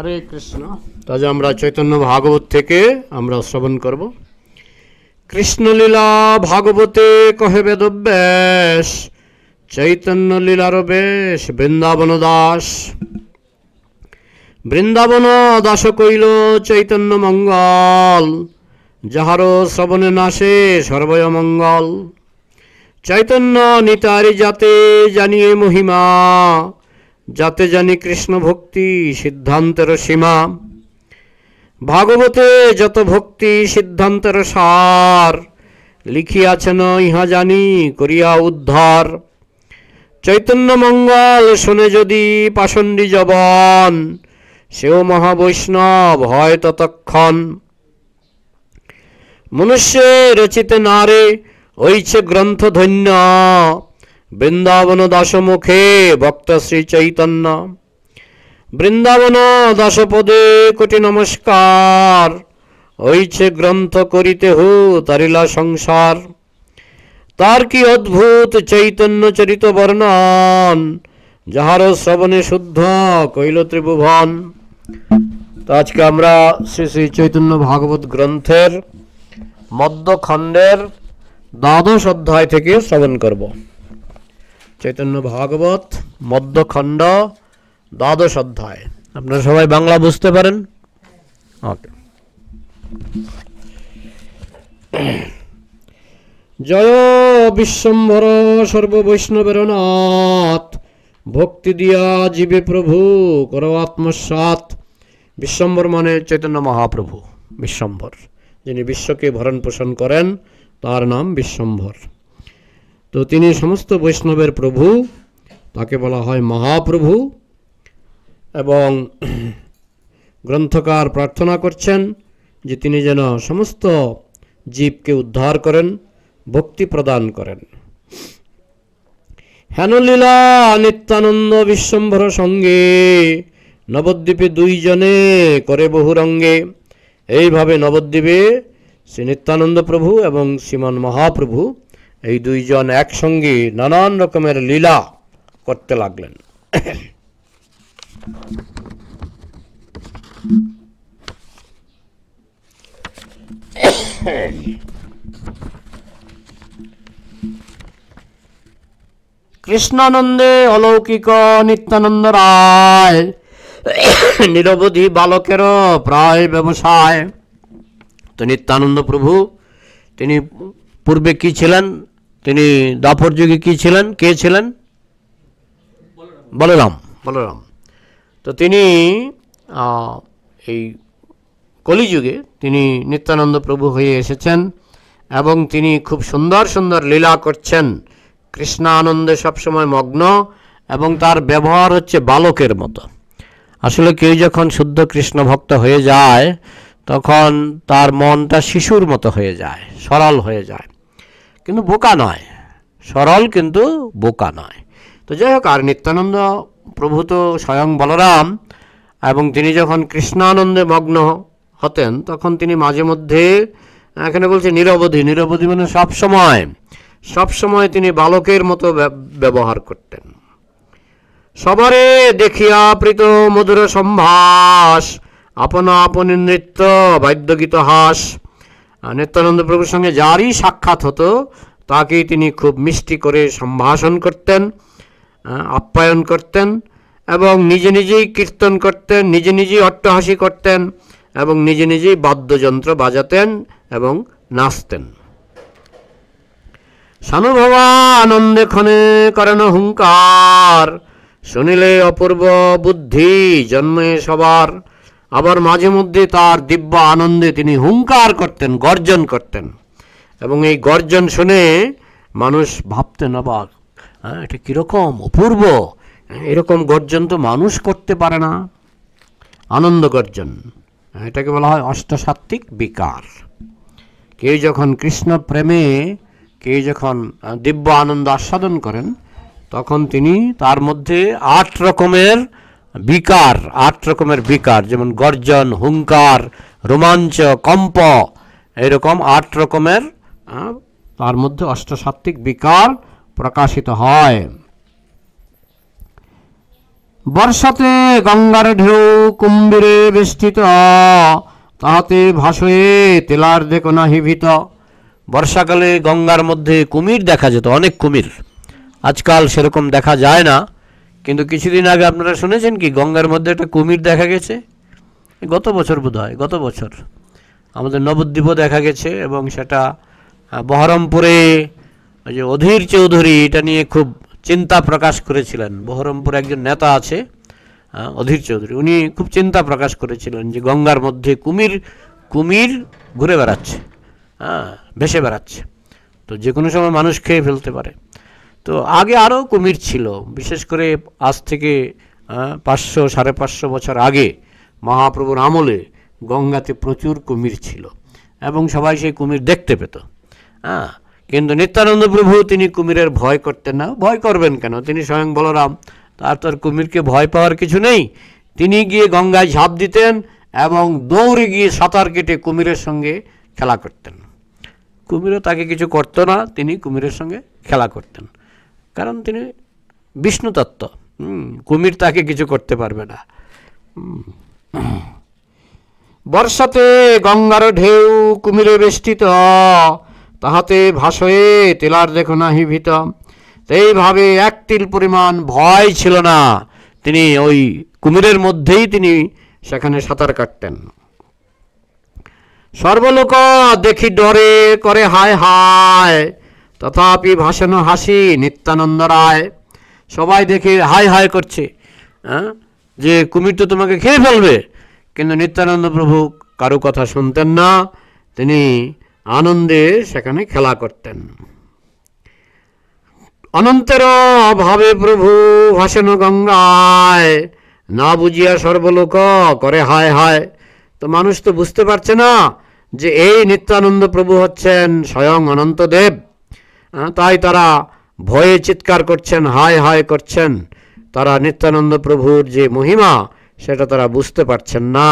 হরে কৃষ্ণ আজ আমরা চৈতন্য ভাগবত থেকে আমরা শ্রবণ করব কৃষ্ণলীলা ভাগবতে কহে বেদব্যাস চৈতন্য লীলার বেশ বৃন্দাবন দাস বৃন্দাবন দাস কইল চৈতন্য মঙ্গল যাহার শ্রবণে নাশে সর্বয় মঙ্গল চৈতন্য নিতারি জাতে জানিয়ে মহিমা যাতে জানি কৃষ্ণ ভক্তি সিদ্ধান্তের সীমা ভাগবতে যত ভক্তি সিদ্ধান্তের সার লিখিয়াছেন ইহা জানি করিয়া উদ্ধার চৈতন্য মঙ্গল শুনে যদি পাশণ্ডী জবান সেও মহাবৈষ্ণব হয় ততক্ষণ মনুষ্যে রচিতে নারে ঐছে গ্রন্থ ধন্য বৃন্দাবন দাসমুখে ভক্ত শ্রী চৈতন্য বৃন্দাবন দশপদে কোটি নমস্কার হইছে গ্রন্থ করিতে হু তারিলা সংসার তার কি অদ্ভুত চৈতন্য চরিত বর্ণন যাহার শ্রবণে শুদ্ধ কৈল ত্রিভুবন তো আজকে আমরা শ্রী শ্রী চৈতন্য ভাগবত গ্রন্থের মধ্যখণ্ডের দ্বাদশ অধ্যায় থেকে শ্রবণ করব চৈতন্য ভাগবত মধ্যখণ্ড দ্বাদশ অধ্যায় আপনারা সবাই বাংলা বুঝতে পারেন ওকে জয় বিশ্বম্ভর সর্ববৈষ্ণবের নাথ ভক্তি দিয়া জীবে প্রভু কর আত্মসাত বিশ্বম্বর মানে চৈতন্য মহাপ্রভু বিশ্বম্বর যিনি বিশ্বকে ভরণ পোষণ করেন তার নাম বিশ্বম্ভর তো তিনি সমস্ত বৈষ্ণবের প্রভু তাকে বলা হয় মহাপ্রভু এবং গ্রন্থকার প্রার্থনা করছেন যে তিনি যেন সমস্ত জীবকে উদ্ধার করেন ভক্তি প্রদান করেন হেনলীলা নিত্যানন্দ বিশ্বম্ভর সঙ্গে নবদ্বীপে দুইজনে করে বহুরঙ্গে এইভাবে নবদ্বীপে শ্রী নিত্যানন্দ প্রভু এবং শ্রীমান মহাপ্রভু এই দুইজন একসঙ্গে নানান রকমের লীলা করতে লাগলেন কৃষ্ণানন্দে অলৌকিক নিত্যানন্দ রায় নিরবধি বালকের প্রায় ব্যবসায় তো নিত্যানন্দ প্রভু তিনি পূর্বে কি ছিলেন তিনি দাপর যুগে কী ছিলেন কে ছিলেন বলরাম বলরাম তো তিনি এই কলিযুগে তিনি নিত্যানন্দ প্রভু হয়ে এসেছেন এবং তিনি খুব সুন্দর সুন্দর লীলা করছেন কৃষ্ণানন্দে সবসময় মগ্ন এবং তার ব্যবহার হচ্ছে বালকের মতো আসলে কেউ যখন শুদ্ধ কৃষ্ণ ভক্ত হয়ে যায় তখন তার মনটা শিশুর মতো হয়ে যায় সরল হয়ে যায় কিন্তু বোকা নয় সরল কিন্তু বোকা নয় তো যাই হোক আর নিত্যানন্দ প্রভু তো স্বয়ং বলরাম এবং তিনি যখন কৃষ্ণানন্দে মগ্ন হতেন তখন তিনি মাঝে মধ্যে এখানে বলছে নিরবধি নিরবধি মানে সবসময় সবসময় তিনি বালকের মতো ব্যবহার করতেন সবারে দেখিয়া প্রীত মধুর সম্ভাস আপনা আপনি নৃত্য বাদ্যগীত হাস নিত্যানন্দ প্রভুর সঙ্গে যারই সাক্ষাৎ হতো তাকেই তিনি খুব মিষ্টি করে সম্ভাষণ করতেন আপ্যায়ন করতেন এবং নিজে নিজেই কীর্তন করতেন নিজে নিজেই অট্টহাসি করতেন এবং নিজে নিজেই বাদ্যযন্ত্র বাজাতেন এবং নাচতেন সানুভবা আনন্দে ক্ষণে করেন হুঙ্কার শুনিলে অপূর্ব বুদ্ধি জন্মে সবার আবার মাঝে মধ্যে তার দিব্য আনন্দে তিনি হুঙ্কার করতেন গর্জন করতেন এবং এই গর্জন শুনে মানুষ ভাবতেন অবাক হ্যাঁ এটা কীরকম অপূর্ব হ্যাঁ, এরকম গর্জন তো মানুষ করতে পারে না আনন্দ গর্জন হ্যাঁ, এটাকে বলা হয় অষ্টসাত্ত্বিক বিকার কেউ যখন কৃষ্ণ প্রেমে কেউ যখন দিব্য আনন্দ আস্বাদন করেন তখন তিনি তার মধ্যে আট রকমের বিকার আট রকমের বিকার যেমন গর্জন হুঙ্কার রোমাঞ্চ কম্প এরকম আট রকমের তার মধ্যে অষ্টসাত্ত্বিক বিকার প্রকাশিত হয় বর্ষাতে গঙ্গার ঢেউ কুম্ভীরে বেষ্টিত তাহাতে ভাসয়ে তেলার দেখো নাহিভীত বর্ষাকালে গঙ্গার মধ্যে কুমির দেখা যেত অনেক কুমির আজকাল সেরকম দেখা যায় না কিন্তু কিছুদিন আগে আপনারা শুনেছেন কি গঙ্গার মধ্যে একটা কুমির দেখা গেছে গত বছর বোধ হয় গত বছর আমাদের নবদ্বীপও দেখা গেছে এবং সেটা বহরমপুরে ওই যে অধীর চৌধুরী এটা নিয়ে খুব চিন্তা প্রকাশ করেছিলেন বহরমপুরে একজন নেতা আছে অধীর চৌধুরী উনি খুব চিন্তা প্রকাশ করেছিলেন যে গঙ্গার মধ্যে কুমির কুমির ঘুরে বেড়াচ্ছে হ্যাঁ ভেসে বেড়াচ্ছে তো যে কোনো সময় মানুষ খেয়ে ফেলতে পারে তো আগে আরও কুমির ছিল বিশেষ করে আজ থেকে পাঁচশো সাড়ে পাঁচশো বছর আগে মহাপ্রভুর আমলে গঙ্গাতে প্রচুর কুমির ছিল এবং সবাই সেই কুমির দেখতে পেত হ্যাঁ কিন্তু নিত্যানন্দ প্রভু তিনি কুমিরের ভয় করতেন না ভয় করবেন কেন তিনি স্বয়ং বলরাম তার তার কুমিরকে ভয় পাওয়ার কিছু নেই তিনি গিয়ে গঙ্গায় ঝাঁপ দিতেন এবং দৌড়ে গিয়ে সাঁতার কেটে কুমিরের সঙ্গে খেলা করতেন কুমিরও তাকে কিছু করতো না তিনি কুমিরের সঙ্গে খেলা করতেন কারণ তিনি বিষ্ণু তত্ত্ব কুমির তাকে কিছু করতে পারবে না বর্ষাতে গঙ্গার ঢেউ কুমিরে বেষ্টিত তাহাতে ভাসয়ে তেলার দেখো নাহি ভীত এইভাবে এক তিল পরিমাণ ভয় ছিল না তিনি ওই কুমিরের মধ্যেই তিনি সেখানে সাঁতার কাটতেন সর্বলোক দেখি ডরে করে হায় হায় তথাপি ভাসেন হাসি নিত্যানন্দ রায় সবাই দেখে হাই হাই করছে হ্যাঁ যে কুমির তো তোমাকে খেয়ে ফেলবে কিন্তু নিত্যানন্দ প্রভু কারো কথা শুনতেন না তিনি আনন্দে সেখানে খেলা করতেন অনন্তের ভাবে প্রভু ভাসেন গঙ্গায় না বুঝিয়া সর্বলোক করে হায় হায় তো মানুষ তো বুঝতে পারছে না যে এই নিত্যানন্দ প্রভু হচ্ছেন স্বয়ং অনন্তদেব তাই তারা ভয়ে চিৎকার করছেন হায় হায় করছেন তারা নিত্যানন্দ প্রভুর যে মহিমা সেটা তারা বুঝতে পারছেন না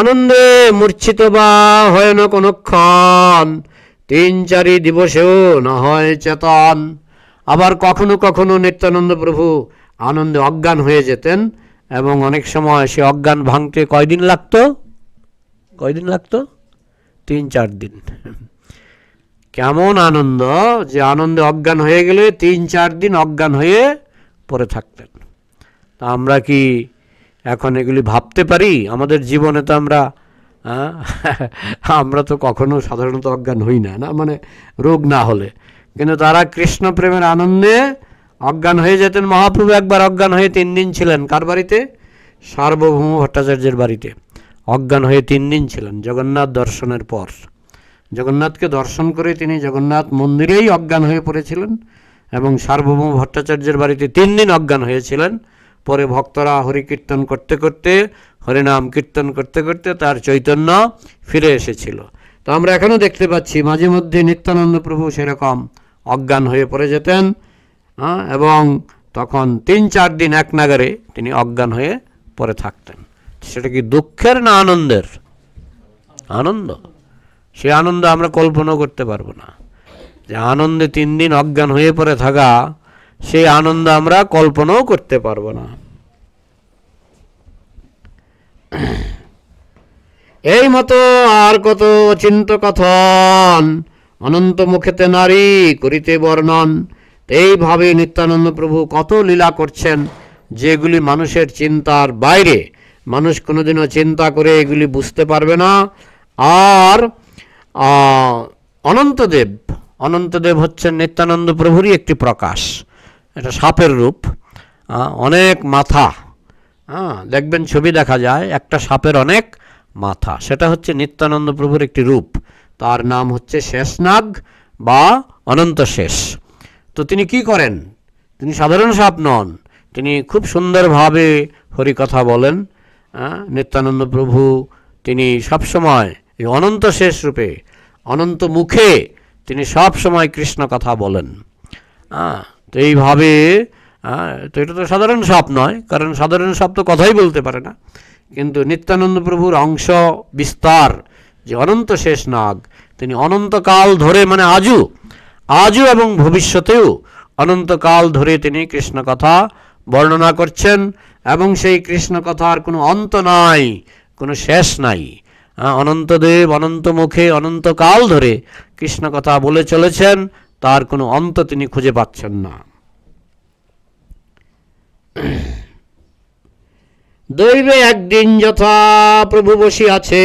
আনন্দে মূর্ছিত বা হয় না কোনক্ষণ তিন চারি দিবসেও না হয় চেতন আবার কখনো কখনো নিত্যানন্দ প্রভু আনন্দে অজ্ঞান হয়ে যেতেন এবং অনেক সময় সে অজ্ঞান ভাঙতে কয়দিন লাগতো কয়দিন লাগতো তিন চার দিন এমন আনন্দ যে আনন্দে অজ্ঞান হয়ে গেলে তিন চার দিন অজ্ঞান হয়ে পড়ে থাকতেন তা আমরা কি এখন এগুলি ভাবতে পারি আমাদের জীবনে তো আমরা আমরা তো কখনো সাধারণত অজ্ঞান হই না না মানে রোগ না হলে কিন্তু তারা কৃষ্ণ প্রেমের আনন্দে অজ্ঞান হয়ে যেতেন মহাপ্রভু একবার অজ্ঞান হয়ে তিন দিন ছিলেন কার বাড়িতে সার্বভৌম ভট্টাচার্যের বাড়িতে অজ্ঞান হয়ে তিন দিন ছিলেন জগন্নাথ দর্শনের পর জগন্নাথকে দর্শন করে তিনি জগন্নাথ মন্দিরেই অজ্ঞান হয়ে পড়েছিলেন এবং সার্বভৌম ভট্টাচার্যের বাড়িতে তিন দিন অজ্ঞান হয়েছিলেন পরে ভক্তরা হরি কীর্তন করতে করতে হরিনাম কীর্তন করতে করতে তার চৈতন্য ফিরে এসেছিল তো আমরা এখনও দেখতে পাচ্ছি মাঝে মধ্যে নিত্যানন্দ প্রভু সেরকম অজ্ঞান হয়ে পড়ে যেতেন হ্যাঁ, এবং তখন তিন চার দিন এক নাগারে তিনি অজ্ঞান হয়ে পড়ে থাকতেন সেটা কি দুঃখের না আনন্দের আনন্দ সে আনন্দ আমরা কল্পনা করতে পারবো না যে আনন্দে তিন দিন অজ্ঞান হয়ে পড়ে থাকা সেই আনন্দ আমরা কল্পনাও করতে পারবো না এই মতো আর কত অচিন্ত কথন অনন্ত মুখেতে নারী করিতে বর্ণন এইভাবে নিত্যানন্দ প্রভু কত লীলা করছেন যেগুলি মানুষের চিন্তার বাইরে মানুষ কোনোদিনও চিন্তা করে এগুলি বুঝতে পারবে না আর অনন্তদেব অনন্তদেব হচ্ছেন নিত্যানন্দ প্রভুরই একটি প্রকাশ এটা সাপের রূপ অনেক মাথা হ্যাঁ দেখবেন ছবি দেখা যায় একটা সাপের অনেক মাথা সেটা হচ্ছে নিত্যানন্দ প্রভুর একটি রূপ তার নাম হচ্ছে শেষনাগ বা অনন্ত শেষ তো তিনি কি করেন তিনি সাধারণ সাপ নন তিনি খুব সুন্দরভাবে হরিকথা বলেন নিত্যানন্দ প্রভু তিনি সবসময় এই অনন্ত শেষ রূপে অনন্ত মুখে তিনি সব সময় কৃষ্ণ কথা বলেন হ্যাঁ তো এইভাবে তো এটা তো সাধারণ সাপ নয় কারণ সাধারণ সাপ তো কথাই বলতে পারে না কিন্তু নিত্যানন্দ প্রভুর অংশ বিস্তার যে অনন্ত শেষ নাগ তিনি অনন্তকাল ধরে মানে আজও আজও এবং ভবিষ্যতেও অনন্তকাল ধরে তিনি কৃষ্ণ কথা বর্ণনা করছেন এবং সেই কৃষ্ণ কথার কোনো অন্ত নাই কোনো শেষ নাই হ্যাঁ, অনন্তদেব অনন্ত মুখে অনন্তকাল ধরে কৃষ্ণ কথা বলে চলেছেন তার কোনো অন্ত তিনি খুঁজে পাচ্ছেন না দৈবে একদিন যথা প্রভু বসি আছে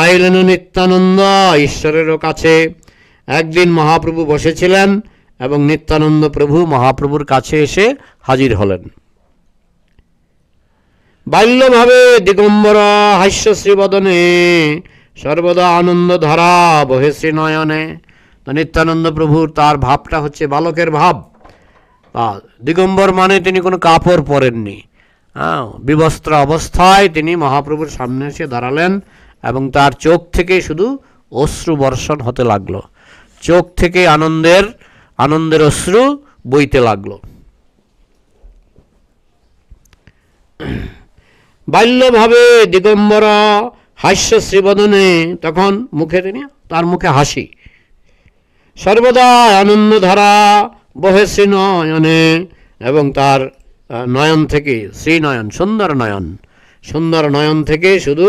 আইলেন নিত্যানন্দ ঈশ্বরেরও কাছে একদিন মহাপ্রভু বসেছিলেন এবং নিত্যানন্দ প্রভু মহাপ্রভুর কাছে এসে হাজির হলেন বাল্যভাবে দিগম্বর হাস্য শ্রীবদনে সর্বদা আনন্দ ধরা বহে শ্রীনয়নে তো নিত্যানন্দ প্রভুর তার ভাবটা হচ্ছে বালকের ভাব দিগম্বর মানে তিনি কোনো কাপড় পরেননি হ্যাঁ বিবস্ত্র অবস্থায় তিনি মহাপ্রভুর সামনে এসে দাঁড়ালেন এবং তার চোখ থেকে শুধু অশ্রু বর্ষণ হতে লাগলো চোখ থেকে আনন্দের আনন্দের অশ্রু বইতে লাগলো বাল্যভাবে দিগম্বর হাস্য শ্রীবদনে তখন মুখে তিনি তার মুখে হাসি সর্বদা আনন্দধারা বহে শ্রী নয়নে এবং তার নয়ন থেকে শ্রীনয়ন সুন্দর নয়ন সুন্দর নয়ন থেকে শুধু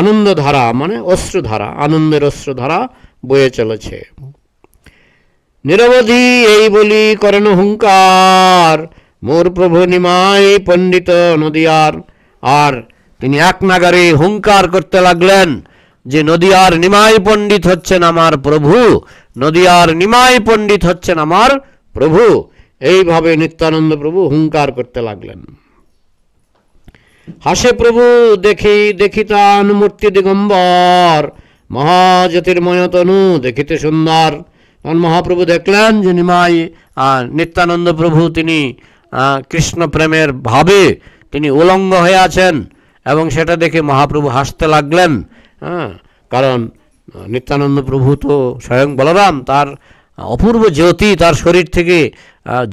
আনন্দধারা মানে অশ্রুধারা আনন্দের অশ্রুধারা বয়ে চলেছে নিরবধি এই বলি করেন হুঙ্কার মোর প্রভু নিমাই পণ্ডিত নদিয়ার আর তিনি এক নাগারে হুঙ্কার করতে লাগলেন যে নদিয়ার নিমাই পণ্ডিত হচ্ছেন আমার প্রভু নদিয়ার নিমাই পণ্ডিত হচ্ছেন আমার প্রভু এইভাবে নিত্যানন্দ প্রভু হুঙ্কার করতে লাগলেন হাসে প্রভু দেখি দেখিতান মূর্তি দিগম্বর মহাজ্যোতির্ময় তনু দেখিতে সুন্দর তখন মহাপ্রভু দেখলেন যে নিমাই নিত্যানন্দ প্রভু তিনি কৃষ্ণ প্রেমের ভাবে তিনি উলঙ্গ হয়ে আছেন এবং সেটা দেখে মহাপ্রভু হাসতে লাগলেন হ্যাঁ কারণ নিত্যানন্দ প্রভু তো স্বয়ং বলরাম তার অপূর্ব জ্যোতি তার শরীর থেকে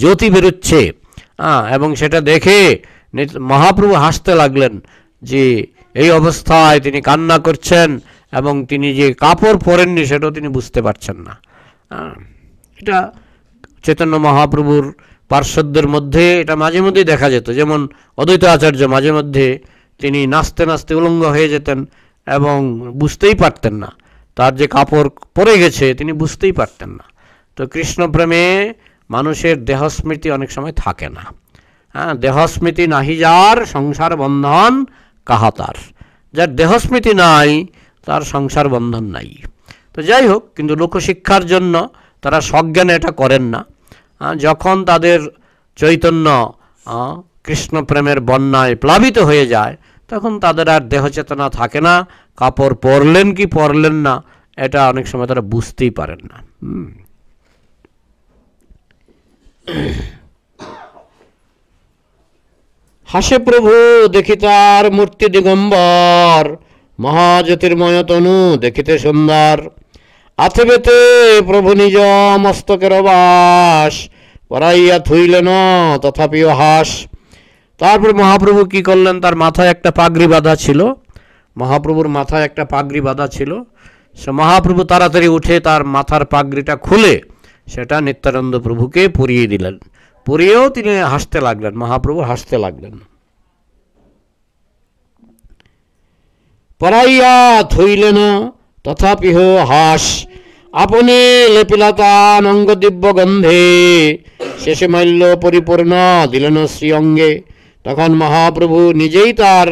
জ্যোতি বেরোচ্ছে এবং সেটা দেখে মহাপ্রভু হাসতে লাগলেন যে এই অবস্থায় তিনি কান্না করছেন এবং তিনি যে কাপড় পরেননি সেটাও তিনি বুঝতে পারছেন না এটা চৈতন্য মহাপ্রভুর পার্শ্বদের মধ্যে এটা মাঝে মধ্যেই দেখা যেত যেমন অদ্বৈত আচার্য মাঝে মধ্যে তিনি নাচতে নাচতে উলঙ্গ হয়ে যেতেন এবং বুঝতেই পারতেন না তার যে কাপড় পরে গেছে তিনি বুঝতেই পারতেন না তো কৃষ্ণপ্রেমে মানুষের দেহস্মৃতি অনেক সময় থাকে না হ্যাঁ দেহস্মৃতি নাহি যার সংসার বন্ধন কাহাতার যার দেহস্মৃতি নাই তার সংসার বন্ধন নাই তো যাই হোক কিন্তু লোকশিক্ষার জন্য তারা সজ্ঞানে এটা করেন না হ্যাঁ, যখন তাদের চৈতন্য কৃষ্ণপ্রেমের বন্যায় প্লাবিত হয়ে যায় তখন তাদের আর দেহচেতনা থাকে না কাপড় পরলেন কি পরলেন না এটা অনেক সময় তারা বুঝতেই পারেন না হাসে প্রভু দেখি তার মূর্তি দিগম্বর মহাজ্যোতির্ময় তনু দেখিতে সুন্দর বেতে প্রভু নিজ মস্তকের বাস পরাইয়া থুইলেন তথাপিও হাস তারপর মহাপ্রভু কি করলেন তার মাথায় একটা পাগড়ি বাঁধা ছিল মহাপ্রভুর মাথায় একটা পাগড়ি বাঁধা ছিল সে মহাপ্রভু তাড়াতাড়ি উঠে তার মাথার পাগড়িটা খুলে সেটা নিত্যানন্দ প্রভুকে পরিয়ে দিলেন পরিয়েও তিনি হাসতে লাগলেন মহাপ্রভু হাসতে লাগলেন পরাইয়া থইলেন তথাপিহ হাস আপনি লেপিলাতানঙ্গ দিব্য গন্ধে শেষে মাল্য পরিপূর্ণ দিলেন শ্রী অঙ্গে তখন মহাপ্রভু নিজেই তার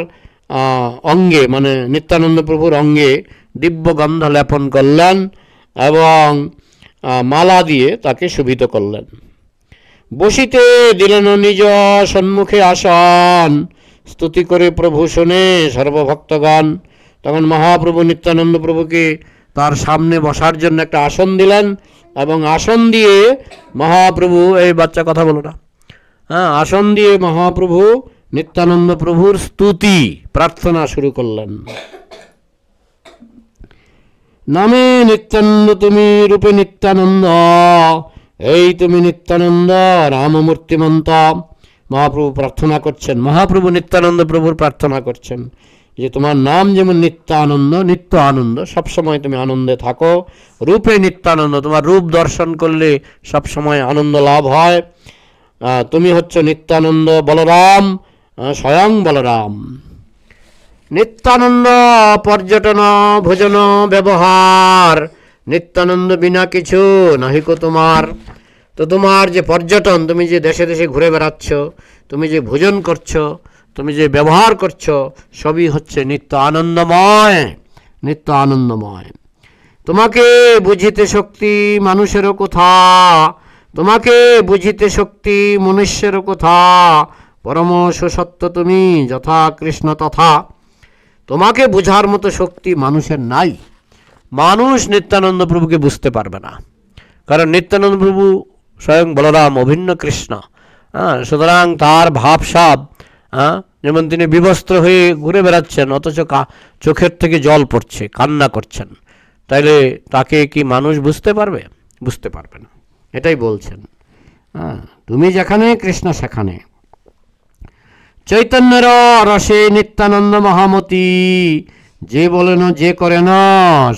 অঙ্গে মানে নিত্যানন্দ প্রভুর অঙ্গে দিব্য গন্ধ লেপন করলেন এবং মালা দিয়ে তাকে শোভিত করলেন বসিতে দিলেন নিজ সন্মুখে আসন স্তুতি করে প্রভু শুনে সর্বভক্তগণ তখন মহাপ্রভু নিত্যানন্দ প্রভুকে তার সামনে বসার জন্য একটা আসন দিলেন এবং আসন দিয়ে মহাপ্রভু এই বাচ্চা কথা বলো না হ্যাঁ আসন দিয়ে মহাপ্রভু নিত্যানন্দ প্রভুর স্তুতি প্রার্থনা শুরু করলেন নামে নিত্যানন্দ তুমি রূপে নিত্যানন্দ এই তুমি নিত্যানন্দ রামমূর্তিমন্ত মহাপ্রভু প্রার্থনা করছেন মহাপ্রভু নিত্যানন্দ প্রভুর প্রার্থনা করছেন যে তোমার নাম যেমন নিত্য আনন্দ নিত্য আনন্দ সবসময় তুমি আনন্দে থাকো রূপে নিত্যানন্দ তোমার রূপ দর্শন করলে সবসময় আনন্দ লাভ হয় তুমি হচ্ছ নিত্যানন্দ বলরাম স্বয়ং বলরাম নিত্যানন্দ পর্যটন ভোজন ব্যবহার নিত্যানন্দ বিনা কিছু নাহিকো তোমার তো তোমার যে পর্যটন তুমি যে দেশে দেশে ঘুরে বেড়াচ্ছ তুমি যে ভোজন করছো তুমি যে ব্যবহার করছো সবই হচ্ছে নিত্য আনন্দময় নিত্য আনন্দময় তোমাকে বুঝিতে শক্তি মানুষেরও কথা তোমাকে বুঝিতে শক্তি মনুষ্যেরও কথা পরমশ সত্য তুমি যথা কৃষ্ণ তথা তোমাকে বোঝার মতো শক্তি মানুষের নাই মানুষ নিত্যানন্দ প্রভুকে বুঝতে পারবে না কারণ নিত্যানন্দ প্রভু স্বয়ং বলরাম অভিন্ন কৃষ্ণ হ্যাঁ সুতরাং তার ভাবসাব হ্যাঁ যেমন তিনি বিবস্ত্র হয়ে ঘুরে বেড়াচ্ছেন অথচ চোখের থেকে জল পড়ছে কান্না করছেন তাইলে তাকে কি মানুষ বুঝতে পারবে বুঝতে পারবে না এটাই বলছেন হ্যাঁ তুমি যেখানে কৃষ্ণ সেখানে চৈতন্যের রসে নিত্যানন্দ মহামতি যে বলে না যে করে না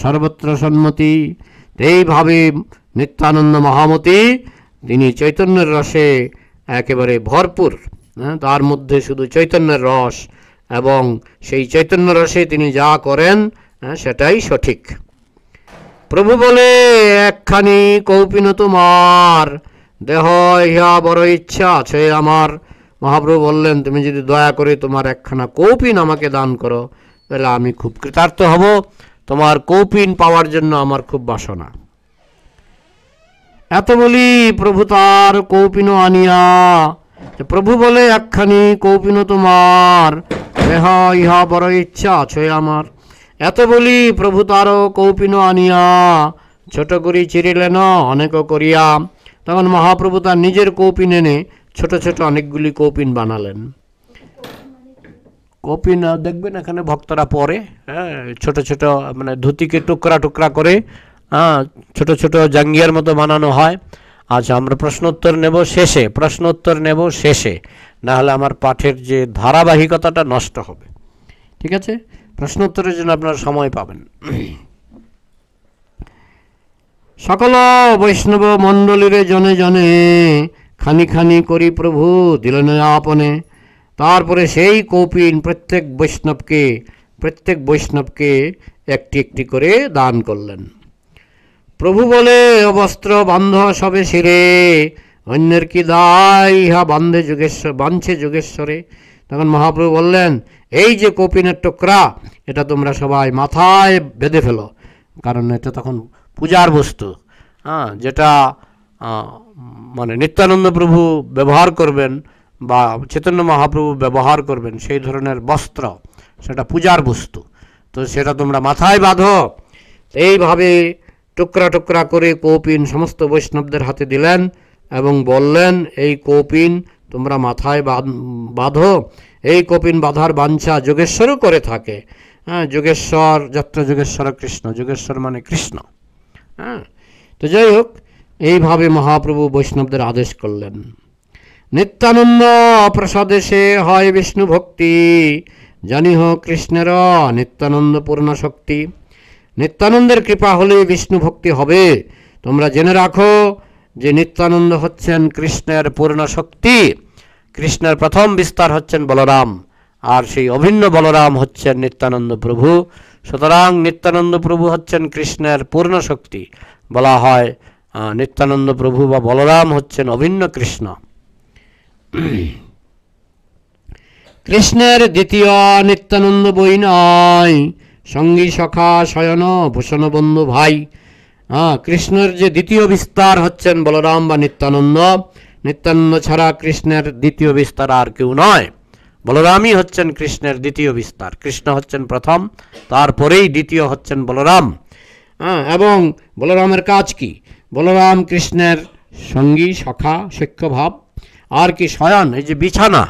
সর্বত্র সম্মতি এইভাবে নিত্যানন্দ মহামতি তিনি চৈতন্যের রসে একেবারে ভরপুর হ্যাঁ তার মধ্যে শুধু চৈতন্যের রস এবং সেই চৈতন্য রসে তিনি যা করেন হ্যাঁ সেটাই সঠিক প্রভু বলে একখানি কৌপিন তোমার দেহ ইহা বড় ইচ্ছা আছে আমার মহাপ্রভু বললেন তুমি যদি দয়া করে তোমার একখানা কৌপিন আমাকে দান করো তাহলে আমি খুব কৃতার্থ হব তোমার কৌপিন পাওয়ার জন্য আমার খুব বাসনা এত বলি প্রভু তার কৌপিন আনিয়া প্রভু বলে একখানি কৌপিন তোমার রেহা ইহা বড় ইচ্ছা আছে আমার এত বলি প্রভু তারও কৌপিন আনিয়া ছোট করি চিরিলেন অনেক করিয়া তখন মহাপ্রভু তার নিজের কৌপিন এনে ছোট ছোট অনেকগুলি কৌপিন বানালেন কৌপিন দেখবেন এখানে ভক্তরা পরে হ্যাঁ ছোট ছোট মানে ধুতিকে টুকরা টুকরা করে হ্যাঁ ছোট ছোট জাঙ্গিয়ার মতো বানানো হয় আচ্ছা আমরা প্রশ্নোত্তর নেব শেষে প্রশ্নোত্তর নেব শেষে না হলে আমার পাঠের যে ধারাবাহিকতাটা নষ্ট হবে ঠিক আছে প্রশ্নোত্তরের জন্য আপনারা সময় পাবেন সকল বৈষ্ণব মণ্ডলীরে জনে জনে খানি খানি করি প্রভু দিলেন আপনে তারপরে সেই কৌপিন প্রত্যেক বৈষ্ণবকে প্রত্যেক বৈষ্ণবকে একটি একটি করে দান করলেন প্রভু বলে অবস্ত্র বান্ধ সবে সিরে অন্যের কি দায় ইহা বান্ধে যোগেশ্বর বাঁধছে যোগেশ্বরে তখন মহাপ্রভু বললেন এই যে কপিনের টোকরা এটা তোমরা সবাই মাথায় বেঁধে ফেলো কারণ এটা তখন পূজার বস্তু হ্যাঁ যেটা মানে নিত্যানন্দ প্রভু ব্যবহার করবেন বা চৈতন্য মহাপ্রভু ব্যবহার করবেন সেই ধরনের বস্ত্র সেটা পূজার বস্তু তো সেটা তোমরা মাথায় বাঁধো এইভাবে টুকরা টুকরা করে কৌপিন সমস্ত বৈষ্ণবদের হাতে দিলেন এবং বললেন এই কৌপিন তোমরা মাথায় বাঁধো এই কপিন বাধার বাঞ্ছা যোগেশ্বরও করে থাকে হ্যাঁ যোগেশ্বর যাত্রা যোগেশ্বর কৃষ্ণ যোগেশ্বর মানে কৃষ্ণ হ্যাঁ তো যাই হোক এইভাবে মহাপ্রভু বৈষ্ণবদের আদেশ করলেন নিত্যানন্দ প্রসাদে সে হয় বিষ্ণু ভক্তি জানি হোক কৃষ্ণের নিত্যানন্দ পূর্ণ শক্তি নিত্যানন্দের কৃপা হলে বিষ্ণু ভক্তি হবে তোমরা জেনে রাখো যে নিত্যানন্দ হচ্ছেন কৃষ্ণের পূর্ণ শক্তি কৃষ্ণের প্রথম বিস্তার হচ্ছেন বলরাম আর সেই অভিন্ন বলরাম হচ্ছেন নিত্যানন্দ প্রভু সুতরাং নিত্যানন্দ প্রভু হচ্ছেন কৃষ্ণের পূর্ণ শক্তি বলা হয় নিত্যানন্দ প্রভু বা বলরাম হচ্ছেন অভিন্ন কৃষ্ণ কৃষ্ণের দ্বিতীয় নিত্যানন্দ বই নয় সঙ্গী সখা শয়ন বন্ধু ভাই হ্যাঁ কৃষ্ণের যে দ্বিতীয় বিস্তার হচ্ছেন বলরাম বা নিত্যানন্দ নিত্যানন্দ ছাড়া কৃষ্ণের দ্বিতীয় বিস্তার আর কেউ নয় বলরামই হচ্ছেন কৃষ্ণের দ্বিতীয় বিস্তার কৃষ্ণ হচ্ছেন প্রথম তারপরেই দ্বিতীয় হচ্ছেন বলরাম হ্যাঁ এবং বলরামের কাজ কি বলরাম কৃষ্ণের সঙ্গী সখা সৈক্যভাব আর কি শয়ন এই যে বিছানা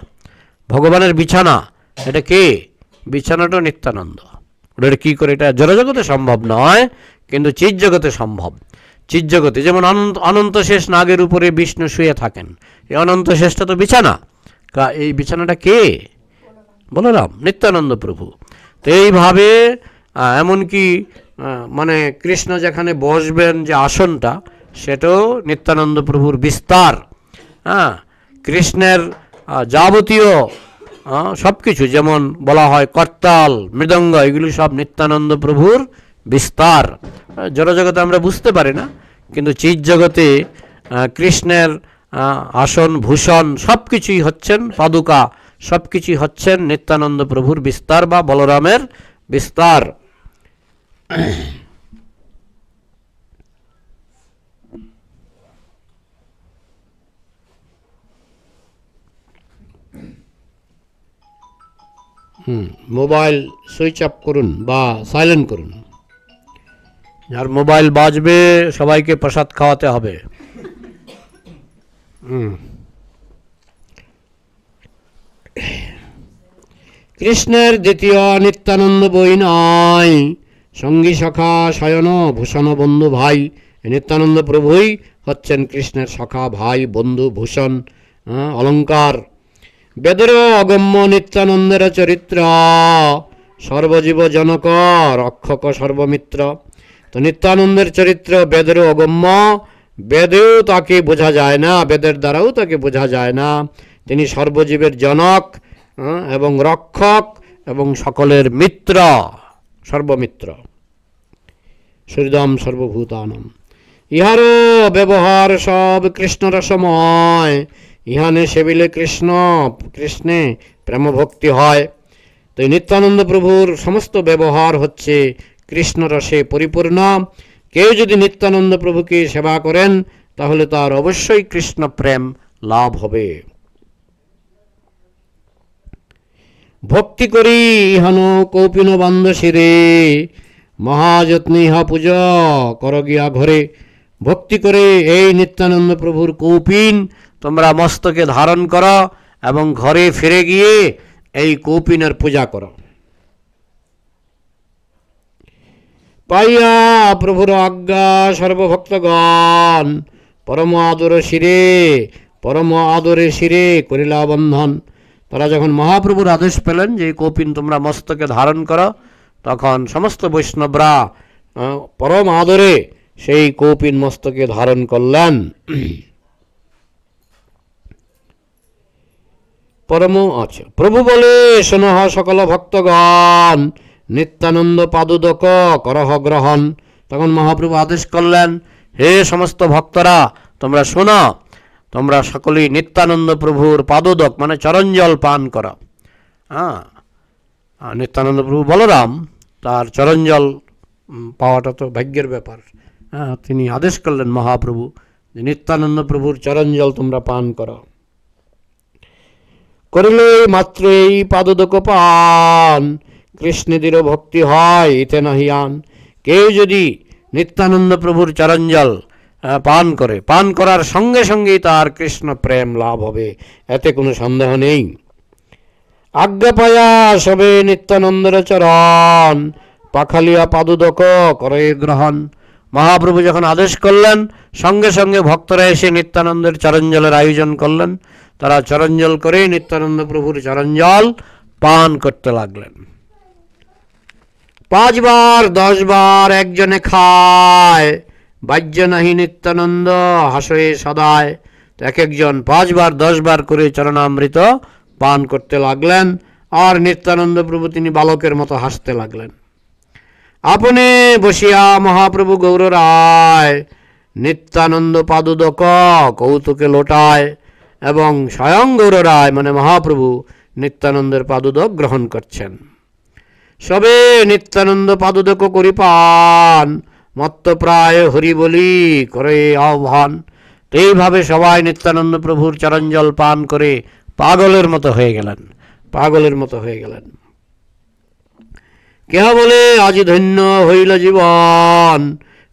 ভগবানের বিছানা এটা কে বিছানাটা নিত্যানন্দ ওটা কী করে এটা জড়জগতে সম্ভব নয় কিন্তু চিৎজগতে সম্ভব চিৎজগতে যেমন অনন্ত অনন্ত শেষ নাগের উপরে বিষ্ণু শুয়ে থাকেন এই অনন্ত শেষটা তো বিছানা এই বিছানাটা কে বলরাম নিত্যানন্দ প্রভু তো এইভাবে এমনকি মানে কৃষ্ণ যেখানে বসবেন যে আসনটা সেটাও নিত্যানন্দ প্রভুর বিস্তার হ্যাঁ কৃষ্ণের যাবতীয় হ্যাঁ, সব কিছু যেমন বলা হয় করতাল মৃদঙ্গ এগুলি সব নিত্যানন্দ প্রভুর বিস্তার জড়জগতে আমরা বুঝতে পারি না কিন্তু চির জগতে কৃষ্ণের আসন ভূষণ সব কিছুই হচ্ছেন পাদুকা সব কিছুই হচ্ছেন নিত্যানন্দ প্রভুর বিস্তার বা বলরামের বিস্তার মোবাইল সুইচ অফ করুন বা সাইলেন্ট করুন যার মোবাইল বাজবে সবাইকে প্রসাদ খাওয়াতে হবে কৃষ্ণের দ্বিতীয় নিত্যানন্দ বই নয় সঙ্গী সখা শয়ন ভূষণ বন্ধু ভাই নিত্যানন্দ প্রভুই হচ্ছেন কৃষ্ণের সখা ভাই বন্ধু ভূষণ অলঙ্কার বেদের অগম্য নিত্যানন্দের চরিত্র সর্বজীব জনক রক্ষক সর্বমিত্র তো নিত্যানন্দের চরিত্র বেদের অগম্য বেদেও তাকে বোঝা যায় না বেদের দ্বারাও তাকে বোঝা যায় না তিনি সর্বজীবের জনক এবং রক্ষক এবং সকলের মিত্র সর্বমিত্র সূর্যম সর্বভূতানম ইহারও ব্যবহার সব কৃষ্ণরসময় ইহানে সেবিলে কৃষ্ণ কৃষ্ণে প্রেমভক্তি হয় তো নিত্যানন্দ প্রভুর সমস্ত ব্যবহার হচ্ছে কৃষ্ণরসে পরিপূর্ণ কেউ যদি নিত্যানন্দ প্রভুকে সেবা করেন তাহলে তার অবশ্যই কৃষ্ণ প্রেম লাভ হবে ভক্তি করি ইহান কৌপিন বান্ধ শিরে মহাযত্নেহা পূজা করগিয়া ঘরে ভক্তি করে এই নিত্যানন্দ প্রভুর কৌপিন তোমরা মস্তকে ধারণ করো এবং ঘরে ফিরে গিয়ে এই কৌপিনের পূজা করো পাইয়া প্রভুর আজ্ঞা সর্বভক্তগণ পরম আদর শিরে পরম আদরে শিরে করিলা বন্ধন তারা যখন মহাপ্রভুর আদেশ পেলেন যে কৌপিন তোমরা মস্তকে ধারণ করো তখন সমস্ত বৈষ্ণবরা পরম আদরে সেই কৌপিন মস্তকে ধারণ করলেন পরম আছে প্রভু বলে শোনহ সকল ভক্তগণ নিত্যানন্দ পাদুদক করহ গ্রহণ তখন মহাপ্রভু আদেশ করলেন হে সমস্ত ভক্তরা তোমরা শোনো তোমরা সকলেই নিত্যানন্দ প্রভুর পাদদক মানে চরঞ্জল পান করো হ্যাঁ নিত্যানন্দ প্রভু বলরাম তার চরঞ্জল পাওয়াটা তো ভাগ্যের ব্যাপার হ্যাঁ তিনি আদেশ করলেন মহাপ্রভু যে নিত্যানন্দ প্রভুর চরঞ্জল তোমরা পান করো করিলে মাত্র এই পাদদক পান কৃষ্ণেদের ভক্তি হয় ইতে নহিয়ান কেউ যদি নিত্যানন্দ প্রভুর চরঞ্জল পান করে পান করার সঙ্গে সঙ্গেই তার কৃষ্ণ প্রেম লাভ হবে এতে কোনো সন্দেহ নেই আজ্ঞা পায়া সবে নিত্যানন্দর চরণ পাখালিয়া পাদুদক করে গ্রহণ মহাপ্রভু যখন আদেশ করলেন সঙ্গে সঙ্গে ভক্তরা এসে নিত্যানন্দের চরঞ্জলের আয়োজন করলেন তারা চরঞ্জল করে নিত্যানন্দ প্রভুর চরঞ্জল পান করতে লাগলেন পাঁচবার দশবার একজনে খায় বাহ্য নাহি নিত্যানন্দ হাসয়ে সদায় এক একজন পাঁচবার দশবার করে চরণামৃত পান করতে লাগলেন আর নিত্যানন্দ প্রভু তিনি বালকের মতো হাসতে লাগলেন আপনি বসিয়া মহাপ্রভু গৌর রায় নিত্যানন্দ পাদুদক কৌতুকে লোটায় এবং স্বয়ং রায় মানে মহাপ্রভু নিত্যানন্দের পাদুদক গ্রহণ করছেন সবে নিত্যানন্দ পাদুদক করি পান মত্তপ্রায় হরি বলি করে আহ্বান এইভাবে সবাই নিত্যানন্দ প্রভুর চরঞ্জল পান করে পাগলের মতো হয়ে গেলেন পাগলের মতো হয়ে গেলেন কেহ বলে আজি ধন্য হইল জীবন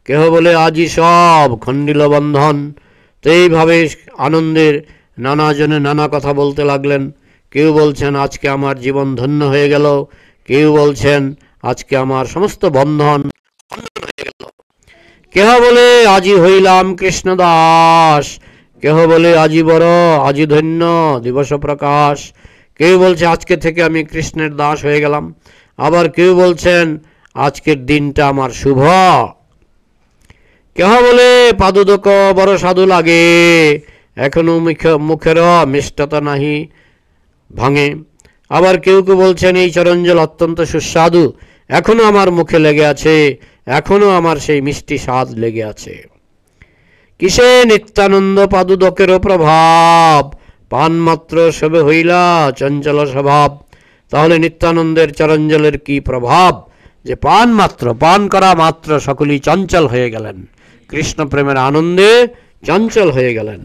কেহ বলে আজি সব খণ্ডিল বন্ধন তো এইভাবে আনন্দের নানাজনে নানা কথা বলতে লাগলেন কেউ বলছেন আজকে আমার জীবন ধন্য হয়ে গেল কেউ বলছেন আজকে আমার সমস্ত বন্ধন হয়ে গেল কেহ বলে আজি হইলাম কৃষ্ণদাস কেহ বলে আজি বড় আজি ধন্য দিবস প্রকাশ কেউ বলছে আজকে থেকে আমি কৃষ্ণের দাস হয়ে গেলাম আবার কেউ বলছেন আজকের দিনটা আমার শুভ কেহ বলে পাদুদক বড় সাধু লাগে এখনও মুখ মুখের মিষ্টতা নাহি ভাঙে আবার কেউ কেউ বলছেন এই চরঞ্জল অত্যন্ত সুস্বাদু এখনও আমার মুখে লেগে আছে এখনও আমার সেই মিষ্টি স্বাদ লেগে আছে কিসে নিত্যানন্দ পাদুদকের প্রভাব পানমাত্র সবে হইলা চঞ্চল স্বভাব তাহলে নিত্যানন্দের চরঞ্জলের কি প্রভাব যে পান মাত্র পান করা মাত্র সকলেই চঞ্চল হয়ে গেলেন কৃষ্ণ প্রেমের আনন্দে চঞ্চল হয়ে গেলেন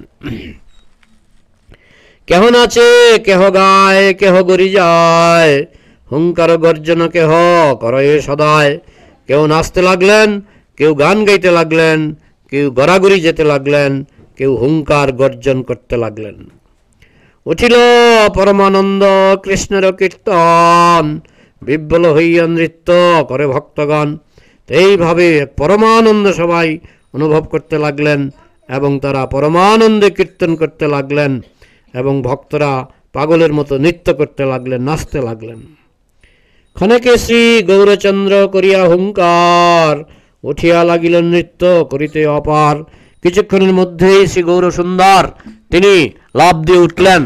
কেহ নাচে কেহ গায় কেহ গড়ি যায় হুঙ্কার গর্জন কেহ করয়ে সদায় কেউ নাচতে লাগলেন কেউ গান গাইতে লাগলেন কেউ গড়াগড়ি যেতে লাগলেন কেউ হুঙ্কার গর্জন করতে লাগলেন উঠিল পরমানন্দ কৃষ্ণের কীর্তন বিব্বল হইয়া নৃত্য করে ভক্তগণ এইভাবে পরমানন্দ সবাই অনুভব করতে লাগলেন এবং তারা পরমানন্দে কীর্তন করতে লাগলেন এবং ভক্তরা পাগলের মতো নৃত্য করতে লাগলেন নাচতে লাগলেন ক্ষণেকে শ্রী গৌরচন্দ্র করিয়া হুঙ্কার উঠিয়া লাগিলেন নৃত্য করিতে অপার কিছুক্ষণের মধ্যেই শ্রী গৌরসুন্দর তিনি লাভ দিয়ে উঠলেন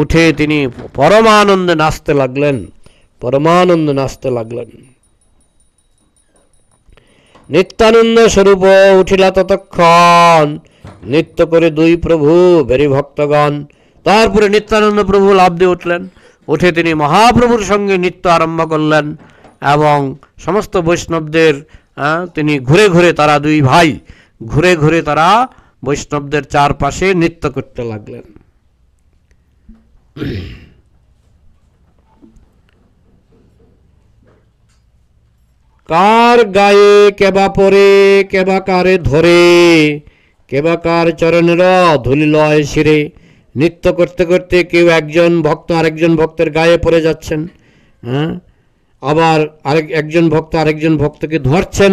উঠে তিনি পরমানন্দে নাচতে লাগলেন পরমানন্দে নাচতে লাগলেন নিত্যানন্দ স্বরূপ উঠিলা ততক্ষণ নৃত্য করে দুই প্রভু বেরি ভক্তগণ তারপরে নিত্যানন্দ প্রভু লাভ দিয়ে উঠলেন উঠে তিনি মহাপ্রভুর সঙ্গে নৃত্য আরম্ভ করলেন এবং সমস্ত বৈষ্ণবদের তিনি ঘুরে ঘুরে তারা দুই ভাই ঘুরে ঘুরে তারা বৈষ্ণবদের চারপাশে নৃত্য করতে লাগলেন কার গায়ে কেবা পরে কেবা কারে ধরে কেবাকার চরণের ধুলি লয় শিরে নৃত্য করতে করতে কেউ একজন ভক্ত আরেকজন ভক্তের গায়ে পড়ে যাচ্ছেন হ্যাঁ আবার আরেক একজন ভক্ত আরেকজন ভক্তকে ধরছেন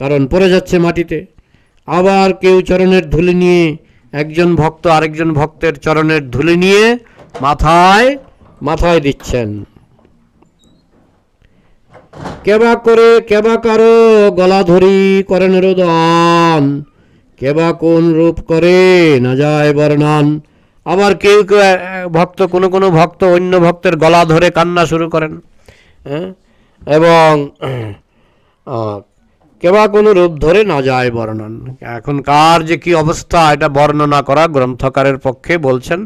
কারণ পড়ে যাচ্ছে মাটিতে আবার কেউ চরণের ধুলি নিয়ে একজন ভক্ত আরেকজন ভক্তের চরণের ধুলি নিয়ে মাথায় মাথায় দিচ্ছেন কেবা করে কেবা কারো গলা ধরি করেন রোদন কে বা কোন রূপ করে না যায় বর্ণন আবার কেউ কেউ ভক্ত কোনো কোনো ভক্ত অন্য ভক্তের গলা ধরে কান্না শুরু করেন হ্যাঁ এবং কেবা কোনো রূপ ধরে না যায় বর্ণন এখন কার যে কি অবস্থা এটা বর্ণনা করা গ্রন্থকারের পক্ষে বলছেন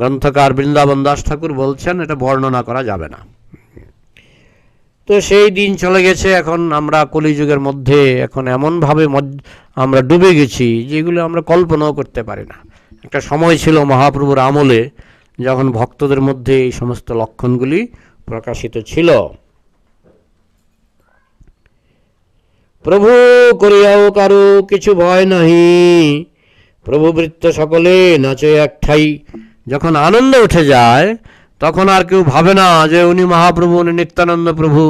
গ্রন্থকার বৃন্দাবন দাস ঠাকুর বলছেন এটা বর্ণনা করা যাবে না তো সেই দিন চলে গেছে এখন আমরা কলিযুগের মধ্যে এখন এমনভাবে আমরা ডুবে গেছি যেগুলো আমরা কল্পনাও করতে পারি না একটা সময় ছিল মহাপ্রভুর আমলে যখন ভক্তদের মধ্যে এই সমস্ত লক্ষণগুলি প্রকাশিত ছিল প্রভু করিয়াও কারো কিছু ভয় নাহি প্রভু বৃত্ত সকলে নাচে একঠাই যখন আনন্দ উঠে যায় তখন আর কেউ ভাবে না যে উনি মহাপ্রভু উনি নিত্যানন্দ প্রভু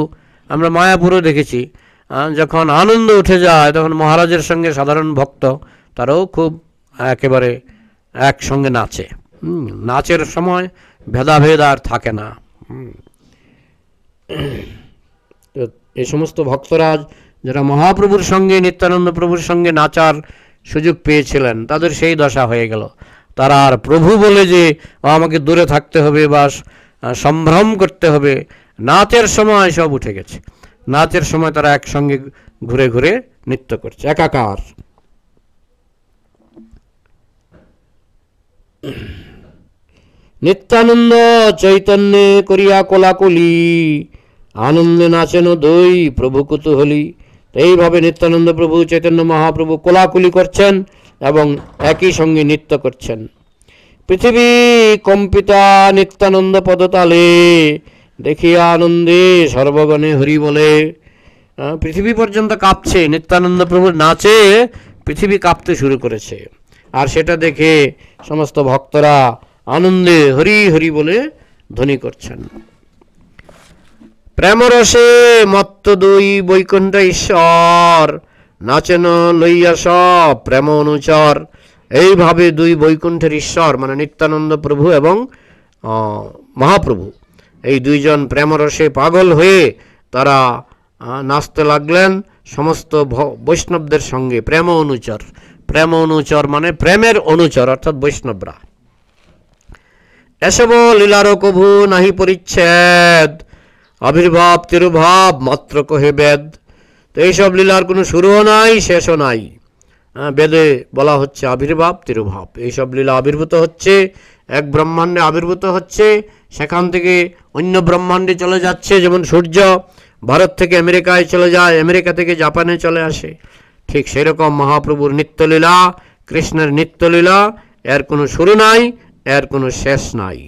আমরা মায়াপুরও দেখেছি যখন আনন্দ উঠে যায় তখন মহারাজের সঙ্গে সাধারণ ভক্ত তারাও খুব একেবারে একসঙ্গে নাচে নাচের সময় ভেদাভেদ আর থাকে না এ সমস্ত ভক্তরাজ যারা মহাপ্রভুর সঙ্গে নিত্যানন্দ প্রভুর সঙ্গে নাচার সুযোগ পেয়েছিলেন তাদের সেই দশা হয়ে গেল তারা আর প্রভু বলে যে আমাকে দূরে থাকতে হবে বা সম্ভ্রম করতে হবে নাচের সময় সব উঠে গেছে নাচের সময় তারা একসঙ্গে ঘুরে ঘুরে নৃত্য করছে একাকার নিত্যানন্দ চৈতন্যে করিয়া কোলাকুলি আনন্দে নাচেন দই প্রভু কুতুহলি এইভাবে নিত্যানন্দ প্রভু চৈতন্য মহাপ্রভু কোলাকুলি করছেন এবং একই সঙ্গে নৃত্য করছেন পৃথিবী কম্পিতা নিত্যানন্দ পদতালে দেখিয়া আনন্দে সর্বগণে হরি বলে পৃথিবী পর্যন্ত কাঁপছে নিত্যানন্দ প্রভুর নাচে পৃথিবী কাঁপতে শুরু করেছে আর সেটা দেখে সমস্ত ভক্তরা আনন্দে হরি হরি বলে ধ্বনি করছেন প্রেমরসে মত্ত দুই বৈকুণ্ঠ ঈশ্বর নাচেন লইয়া সব প্রেম অনুচর এইভাবে দুই বৈকুণ্ঠের ঈশ্বর মানে নিত্যানন্দ প্রভু এবং মহাপ্রভু এই দুইজন প্রেমরসে পাগল হয়ে তারা নাচতে লাগলেন সমস্ত বৈষ্ণবদের সঙ্গে প্রেম অনুচর প্রেম অনুচর মানে প্রেমের অনুচর অর্থাৎ বৈষ্ণবরা এসব লীলার কভু নাহি পরিচ্ছেদ আবির্ভাব তিরুভাব মাত্র কহে বেদ তো এইসব লীলার কোনো শুরুও নাই শেষও নাই বেদে বলা হচ্ছে আবির্ভাব তিরুভাব এইসব লীলা আবির্ভূত হচ্ছে এক ব্রহ্মাণ্ডে আবির্ভূত হচ্ছে সেখান থেকে অন্য ব্রহ্মাণ্ডে চলে যাচ্ছে যেমন সূর্য ভারত থেকে আমেরিকায় চলে যায় আমেরিকা থেকে জাপানে চলে আসে ঠিক সেরকম মহাপ্রভুর নিত্যলীলা কৃষ্ণের নিত্যলীলা এর কোনো শুরু নাই এর কোনো শেষ নাই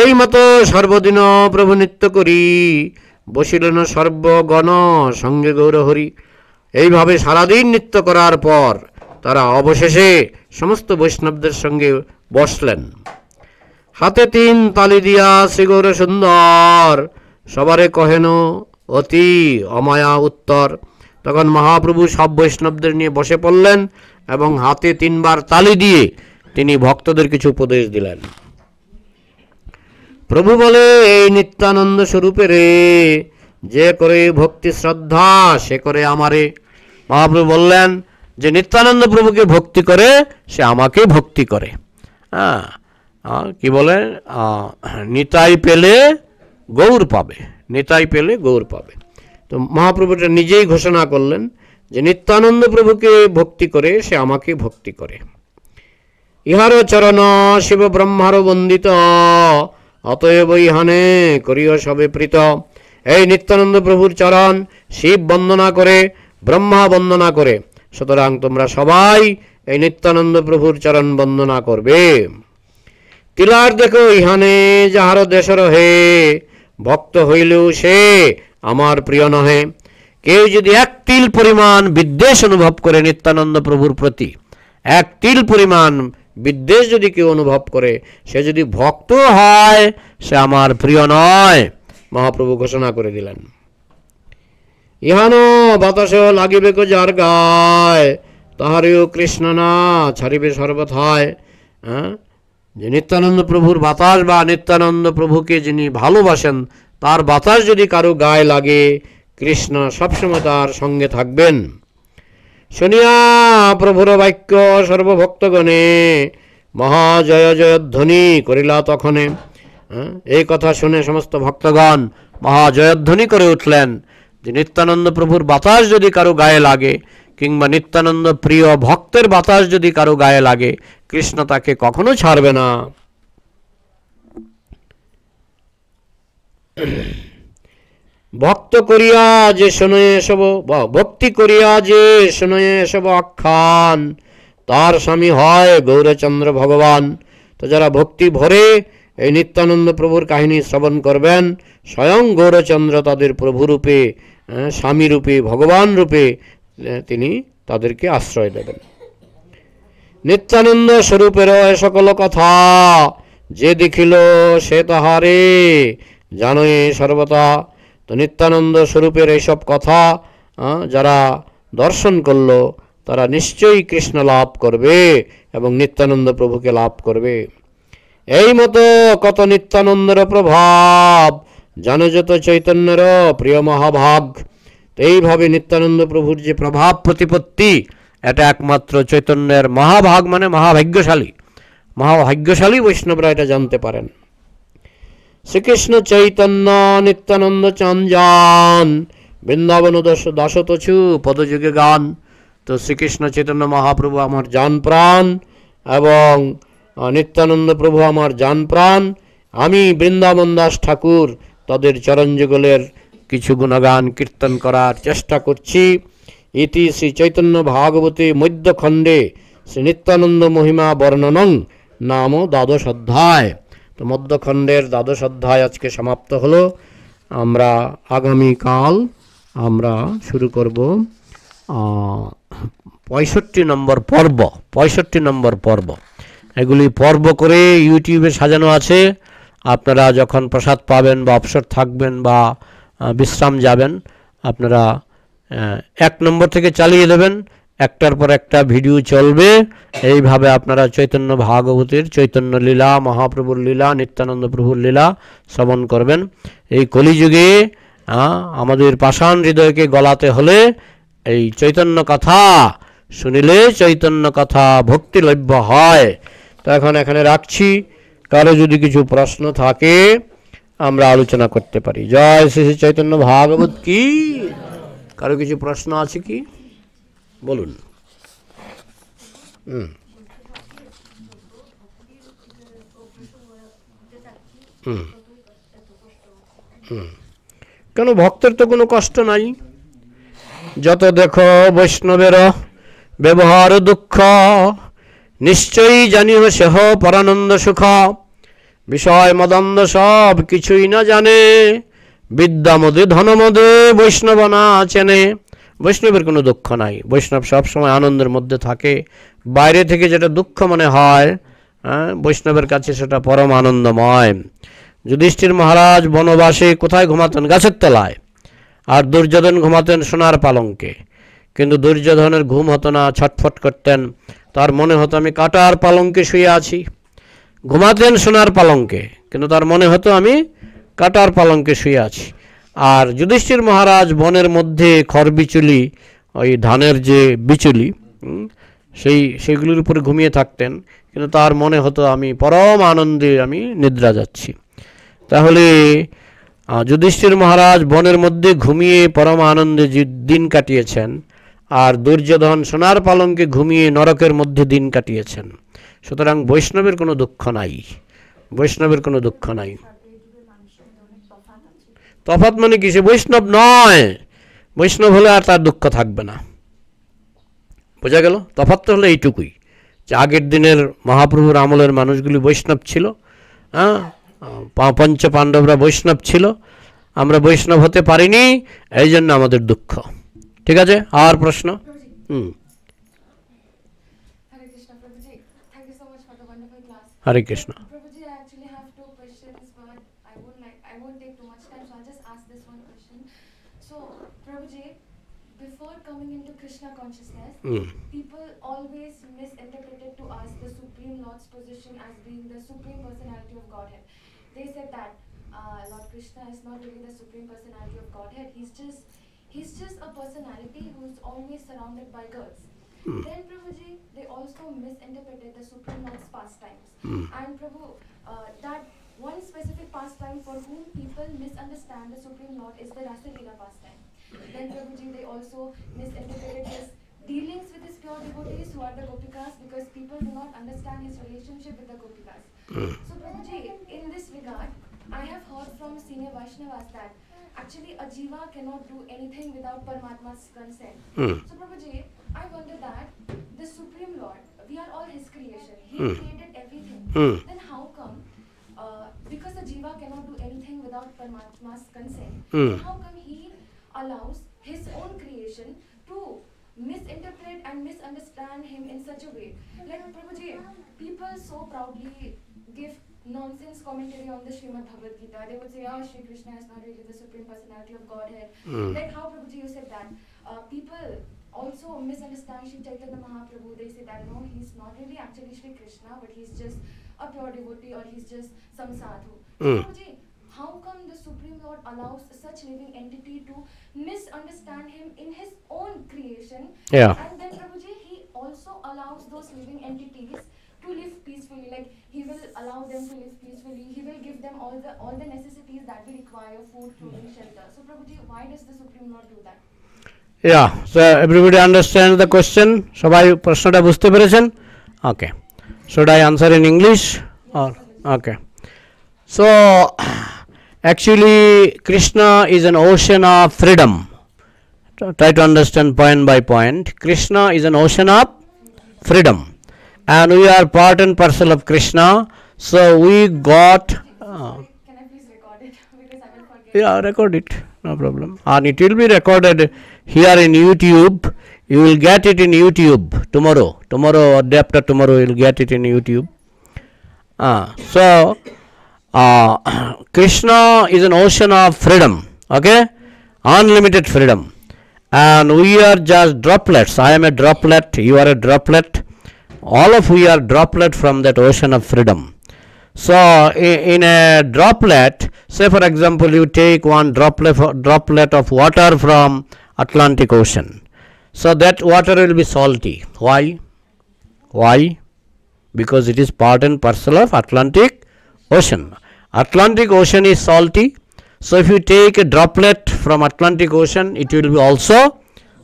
এই মতো সর্বদিন প্রভু নিত্য করি বসিলেন সর্বগণ সঙ্গে গৌরহরি এইভাবে সারাদিন নৃত্য করার পর তারা অবশেষে সমস্ত বৈষ্ণবদের সঙ্গে বসলেন হাতে তিন তালি দিয়া শ্রীগৌর সুন্দর সবারে কহেন অতি অমায়া উত্তর তখন মহাপ্রভু সব বৈষ্ণবদের নিয়ে বসে পড়লেন এবং হাতে তিনবার তালি দিয়ে তিনি ভক্তদের কিছু উপদেশ দিলেন প্রভু বলে এই নিত্যানন্দ স্বরূপে রে যে করে ভক্তি শ্রদ্ধা সে করে আমারে মহাপ্রভু বললেন যে নিত্যানন্দ প্রভুকে ভক্তি করে সে আমাকে ভক্তি করে হ্যাঁ কি বলে নিতাই পেলে গৌর পাবে নিতাই পেলে গৌর পাবে তো মহাপ্রভুটা নিজেই ঘোষণা করলেন যে নিত্যানন্দ প্রভুকে ভক্তি করে সে আমাকে ভক্তি করে ইহার চরণ শিব ব্রহ্মার বন্দিত অতএব ইহানে করিও সবে প্রীত এই নিত্যানন্দ প্রভুর চরণ শিব বন্দনা করে ব্রহ্মা বন্দনা করে সুতরাং তোমরা সবাই এই নিত্যানন্দ প্রভুর চরণ বন্দনা করবে তিলার দেখো ইহানে যাহার দেশ রহে ভক্ত হইলেও সে আমার প্রিয় নহে কেউ যদি এক তিল পরিমাণ বিদ্বেষ অনুভব করে নিত্যানন্দ প্রভুর প্রতি এক তিল পরিমাণ বিদ্বেষ যদি কেউ অনুভব করে সে যদি ভক্ত হয় সে আমার প্রিয় নয় মহাপ্রভু ঘোষণা করে দিলেন ইহানো বাতাস লাগিবে কো যার গায় তাহারেও কৃষ্ণ না ছাড়িবে সর্বথায় হ্যাঁ যে নিত্যানন্দ প্রভুর বাতাস বা নিত্যানন্দ প্রভুকে যিনি ভালোবাসেন তার বাতাস যদি কারো গায়ে লাগে কৃষ্ণ সবসময় তার সঙ্গে থাকবেন শুনিয়া প্রভুর বাক্য সর্বভক্তগণে মহাজয় জয়ধ্বনি করিলা তখনে এই কথা শুনে সমস্ত ভক্তগণ মহাজয়ধ্বনি করে উঠলেন যে নিত্যানন্দ প্রভুর বাতাস যদি কারো গায়ে লাগে কিংবা নিত্যানন্দ প্রিয় ভক্তের বাতাস যদি কারো গায়ে লাগে কৃষ্ণ তাকে কখনো ছাড়বে না ভক্ত করিয়া যে শুনয়ে এসব ভক্তি করিয়া যে শুনয়ে এসব আখ্যান তার স্বামী হয় গৌরচন্দ্র ভগবান তো যারা ভক্তি ভরে এই নিত্যানন্দ প্রভুর কাহিনী শ্রবণ করবেন স্বয়ং গৌরচন্দ্র তাদের প্রভুরূপে স্বামীরূপে ভগবান রূপে তিনি তাদেরকে আশ্রয় দেবেন নিত্যানন্দ স্বরূপের এ সকল কথা যে দেখিল সে তাহারে জানয়ে সর্বদা তো নিত্যানন্দ স্বরূপের এইসব কথা যারা দর্শন করলো তারা নিশ্চয়ই কৃষ্ণ লাভ করবে এবং নিত্যানন্দ প্রভুকে লাভ করবে এই মতো কত নিত্যানন্দের প্রভাব জনযত চৈতন্যের প্রিয় মহাভাগ তো এইভাবে নিত্যানন্দ প্রভুর যে প্রভাব প্রতিপত্তি এটা একমাত্র চৈতন্যের মহাভাগ মানে মহাভাগ্যশালী মহাভাগ্যশালী বৈষ্ণবরা এটা জানতে পারেন শ্রীকৃষ্ণ চৈতন্য নিত্যানন্দ চঞ্জন বৃন্দাবন দশ দাসতছু পদযুগে গান তো শ্রীকৃষ্ণ চৈতন্য মহাপ্রভু আমার যান প্রাণ এবং নিত্যানন্দ প্রভু আমার যান প্রাণ আমি বৃন্দাবন দাস ঠাকুর তাদের চরণযুগলের কিছু গুণগান কীর্তন করার চেষ্টা করছি ইতি শ্রী চৈতন্য ভাগবতে মধ্যখণ্ডে শ্রী নিত্যানন্দ মহিমা বর্ণনং নাম দ্বাদশ অধ্যায় তো মধ্যখণ্ডের দ্বাদশ অধ্যায় আজকে সমাপ্ত হলো আমরা আগামীকাল আমরা শুরু করব পঁয়ষট্টি নম্বর পর্ব পঁয়ষট্টি নম্বর পর্ব এগুলি পর্ব করে ইউটিউবে সাজানো আছে আপনারা যখন প্রসাদ পাবেন বা অবসর থাকবেন বা বিশ্রাম যাবেন আপনারা এক নম্বর থেকে চালিয়ে দেবেন একটার পর একটা ভিডিও চলবে এইভাবে আপনারা চৈতন্য ভাগবতের চৈতন্য লীলা মহাপ্রভুর লীলা নিত্যানন্দ প্রভুর লীলা শ্রবণ করবেন এই কলিযুগে আমাদের পাষাণ হৃদয়কে গলাতে হলে এই চৈতন্য কথা শুনিলে চৈতন্য কথা ভক্তিলভ্য হয় তো এখন এখানে রাখছি কারো যদি কিছু প্রশ্ন থাকে আমরা আলোচনা করতে পারি জয় শ্রী চৈতন্য ভাগবত কি কারো কিছু প্রশ্ন আছে কি বলুন হুম হুম হুম কেন ভক্তের তো কোনো কষ্ট নাই যত দেখো বৈষ্ণবের ব্যবহার দুঃখ নিশ্চয়ই জানিও সেহ পরানন্দ সুখ বিষয় মদন্দ সব কিছুই না জানে বিদ্যা মদে ধনমদে বৈষ্ণব না চেনে বৈষ্ণবের কোনো দুঃখ নাই বৈষ্ণব সবসময় আনন্দের মধ্যে থাকে বাইরে থেকে যেটা দুঃখ মনে হয় হ্যাঁ, বৈষ্ণবের কাছে সেটা পরম আনন্দময় যুধিষ্ঠির মহারাজ বনবাসে কোথায় ঘুমাতেন গাছের তলায় আর দুর্যোধন ঘুমাতেন সোনার পালঙ্কে কিন্তু দুর্যোধনের ঘুম হতো না ছটফট করতেন তার মনে হতো আমি কাটার পালঙ্কে শুয়ে আছি ঘুমাতেন সোনার পালঙ্কে কিন্তু তার মনে হতো আমি কাটার পালঙ্কে শুয়ে আছি আর যুধিষ্ঠির মহারাজ বনের মধ্যে খড় বিচুলি ওই ধানের যে বিচুলি সেই সেগুলির উপরে ঘুমিয়ে থাকতেন কিন্তু তার মনে হতো আমি পরম আনন্দে আমি নিদ্রা যাচ্ছি তাহলে যুধিষ্ঠির মহারাজ বনের মধ্যে ঘুমিয়ে পরম আনন্দে দিন কাটিয়েছেন আর দুর্যোধন সোনার পালঙ্কে ঘুমিয়ে নরকের মধ্যে দিন কাটিয়েছেন সুতরাং বৈষ্ণবের কোনো দুঃখ নাই বৈষ্ণবের কোনো দুঃখ নাই তফাত মানে কি সে বৈষ্ণব নয় বৈষ্ণব হলে আর তার দুঃখ থাকবে না বোঝা গেল তফাত তো হলে এইটুকুই যে আগের দিনের মহাপ্রভুর আমলের মানুষগুলি বৈষ্ণব ছিল হ্যাঁ পঞ্চ পাণ্ডবরা বৈষ্ণব ছিল আমরা বৈষ্ণব হতে পারিনি এই জন্য আমাদের দুঃখ ঠিক আছে আর প্রশ্ন হুম Hare Krishna Mm. People always misinterpreted to us the Supreme Lord's position as being the Supreme Personality of Godhead. They said that uh, Lord Krishna is not really the Supreme Personality of Godhead. He's just he's just a personality who's always surrounded by girls. Mm. Then Prabhuji, they also misinterpreted the Supreme Lord's pastimes. Mm. And Prabhu, uh, that one specific pastime for whom people misunderstand the Supreme Lord is the Rasa Leela pastime. Then Prabhuji, they also misinterpreted this dealings with his pure devotees who are the Gopikas because people do not understand his relationship with the Gopikas. Hmm. So Prabhuji, in this regard, I have heard from senior Vaishnavas that actually a jiva cannot do anything without Paramatma's consent. Hmm. So Prabhuji, I wonder that the Supreme Lord, we are all his creation. He hmm. created everything. Then how come, uh, because a jiva cannot do anything without Paramatma's consent, how come he allows his own creation to misinterpret and misunderstand him in such a way. Like Prabhuji, people so proudly give nonsense commentary on the Srimad Bhagavad Gita. They would say, oh, Sri Krishna is not really the Supreme Personality of Godhead. Mm. Like how Prabhuji, you said that. Uh, people also misunderstand Shri Chaitanya Mahaprabhu. They say that, no, he's not really actually Sri Krishna, but he's just a pure devotee or he's just some sadhu. Mm. Prabhuji, how come the Supreme Lord allows such living entity to misunderstand him in his own creation? Yeah. And then Prabhuji, he also allows those living entities to live peacefully. Like he will allow them to live peacefully. He will give them all the all the necessities that we require: food, clothing, shelter. So Prabhuji, why does the Supreme Lord do that? Yeah so everybody understand the question সবাই প্রশ্নটা বুঝতে পেরেছেন okay should I answer in English or okay? So. Actually, Krishna is an ocean of freedom. Try to understand point by point. Krishna is an ocean of freedom. And we are part and parcel of Krishna. So we got. Uh, Can I please record it? Because I will forget. Yeah, record it. No problem. And it will be recorded here in YouTube. You will get it in YouTube tomorrow. Tomorrow or day after tomorrow, you will get it in YouTube. Uh, so. Uh, Krishna is an ocean of freedom, okay, unlimited freedom, and we are just droplets. I am a droplet, you are a droplet, all of we are droplet from that ocean of freedom. So, in a droplet, say for example, you take one droplet, droplet of water from Atlantic Ocean. So, that water will be salty. Why? Why? Because it is part and parcel of Atlantic Ocean. Atlantic Ocean is salty. So if you take a droplet from Atlantic Ocean, it will be also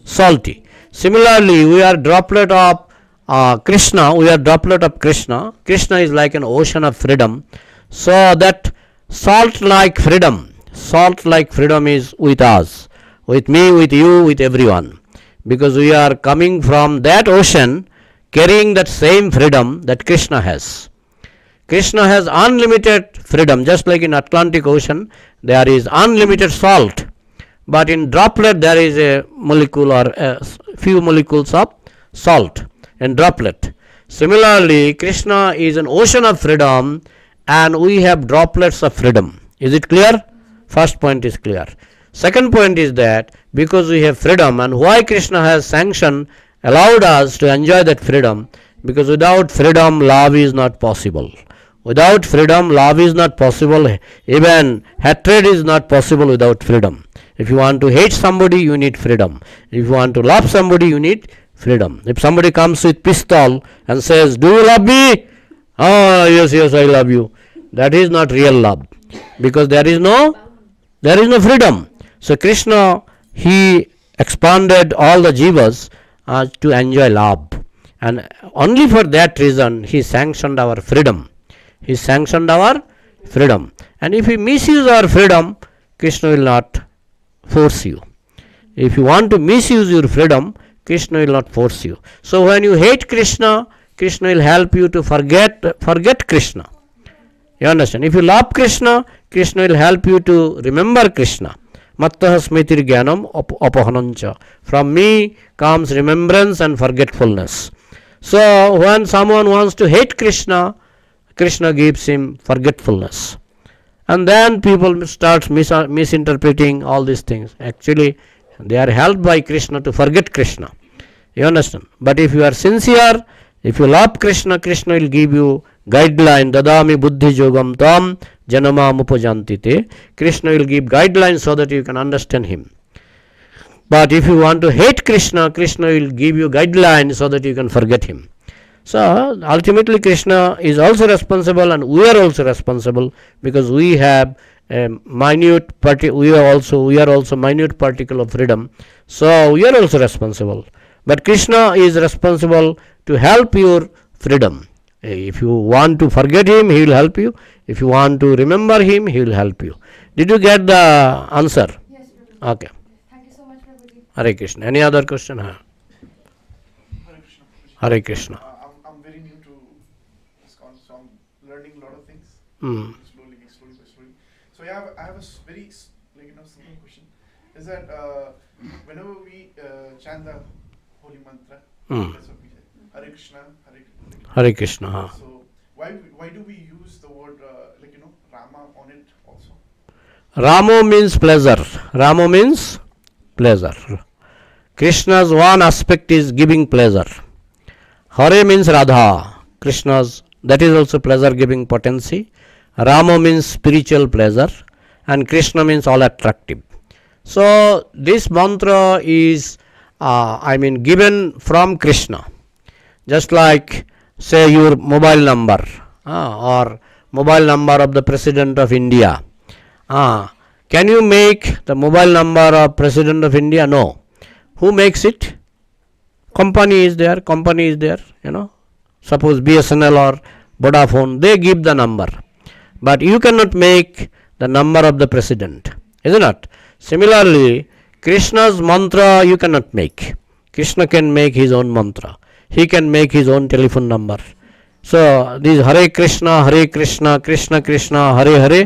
salty. Similarly, we are droplet of uh, Krishna, we are droplet of Krishna. Krishna is like an ocean of freedom. So that salt like freedom, salt like freedom is with us, with me, with you, with everyone. Because we are coming from that ocean carrying that same freedom that Krishna has. Krishna has unlimited freedom, just like in Atlantic Ocean, there is unlimited salt, but in droplet there is a molecule or a few molecules of salt in droplet. Similarly, Krishna is an ocean of freedom and we have droplets of freedom. Is it clear? First point is clear. Second point is that because we have freedom and why Krishna has sanctioned, allowed us to enjoy that freedom because without freedom love is not possible. Without freedom, love is not possible. Even hatred is not possible without freedom. If you want to hate somebody, you need freedom. If you want to love somebody, you need freedom. If somebody comes with pistol and says, Do you love me? Oh, yes, yes, I love you. That is not real love because there is no there is no freedom. So Krishna he expanded all the jivas uh, to enjoy love and only for that reason he sanctioned our freedom he sanctioned our freedom and if we misuse our freedom krishna will not force you if you want to misuse your freedom krishna will not force you so when you hate krishna krishna will help you to forget forget krishna you understand if you love krishna krishna will help you to remember krishna mattah smritir jnanam apahanancha from me comes remembrance and forgetfulness so when someone wants to hate krishna Krishna gives him forgetfulness. And then people start mis misinterpreting all these things. Actually, they are helped by Krishna to forget Krishna. You understand? But if you are sincere, if you love Krishna, Krishna will give you guideline. Dadami buddhi jogam tam janama upajantite. Krishna will give guidelines so that you can understand him. But if you want to hate Krishna, Krishna will give you guidelines so that you can forget him. So ultimately Krishna is also responsible and we are also responsible because we have a minute parti we are also we are also minute particle of freedom. So we are also responsible. But Krishna is responsible to help your freedom. If you want to forget him, he will help you. If you want to remember him, he will help you. Did you get the answer? Yes, okay. Thank you so much, Hare Krishna. Any other question? Huh? Hare Krishna. Hare Krishna. mm. slowly, slowly, slowly. So yeah, I have, I have a very like you know simple question. Is that uh, whenever we uh, chant the holy mantra, mm. that's what we say, Hare Krishna, Hare Krishna. Hare Krishna. Huh? So why why do we use the word uh, like you know Rama on it also? Ramo means pleasure. Ramo means pleasure. Krishna's one aspect is giving pleasure. Hare means Radha. Krishna's that is also pleasure giving potency. Rama means spiritual pleasure and Krishna means all attractive. So this mantra is uh, I mean given from Krishna just like say your mobile number uh, or mobile number of the president of India. Uh, can you make the mobile number of president of India? No. Who makes it? Company is there, company is there, you know. Suppose BSNL or Vodafone, they give the number but you cannot make the number of the president, isn't it Similarly, Krishna's mantra you cannot make. Krishna can make his own mantra. He can make his own telephone number. So this Hare Krishna, Hare Krishna, Krishna Krishna, Hare Hare,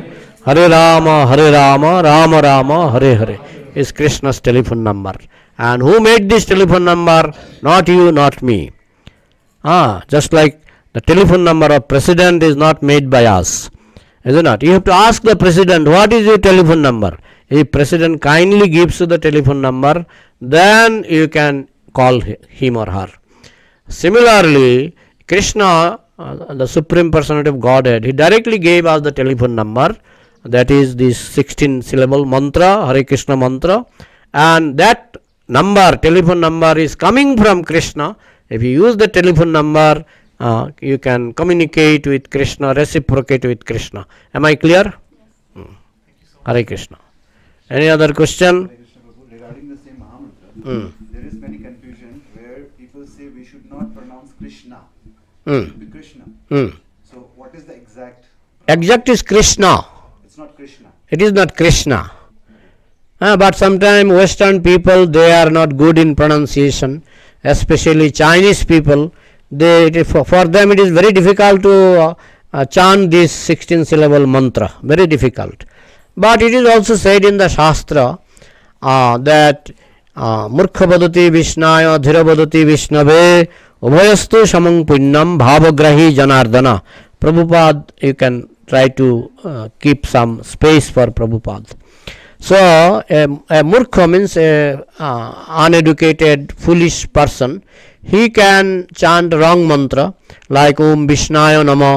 Hare Rama, Hare Rama, Rama Rama, Hare Hare is Krishna's telephone number. And who made this telephone number? Not you, not me. Ah, just like the telephone number of president is not made by us is it not? You have to ask the president, what is your telephone number? If president kindly gives you the telephone number, then you can call him or her. Similarly, Krishna, uh, the Supreme Personality of Godhead, he directly gave us the telephone number, that is the 16 syllable mantra, Hare Krishna mantra, and that number, telephone number is coming from Krishna. If you use the telephone number, uh, you can communicate with Krishna, reciprocate with Krishna. Am I clear? Yes. Hmm. Hare Krishna. Any other question? Regarding the same hmm. there is many confusion where people say we should not pronounce Krishna. Hmm. Krishna. Hmm. So what is the exact? Exact is Krishna. It's not Krishna. It is not Krishna. Uh, but sometimes Western people they are not good in pronunciation, especially Chinese people they for them it is very difficult to uh, chant this 16 syllable mantra very difficult but it is also said in the shastra uh, that मूर्खवदति विष्णाय धीरवदति विष्णवे उभयस्तु समं पुण्यम भावग्राही जनार्दन Prabhupada you can try to keep some space for Prabhupada So, a, a murkha means a uh, uneducated, foolish person. He can chant wrong mantra like Om Vishnaya Nama.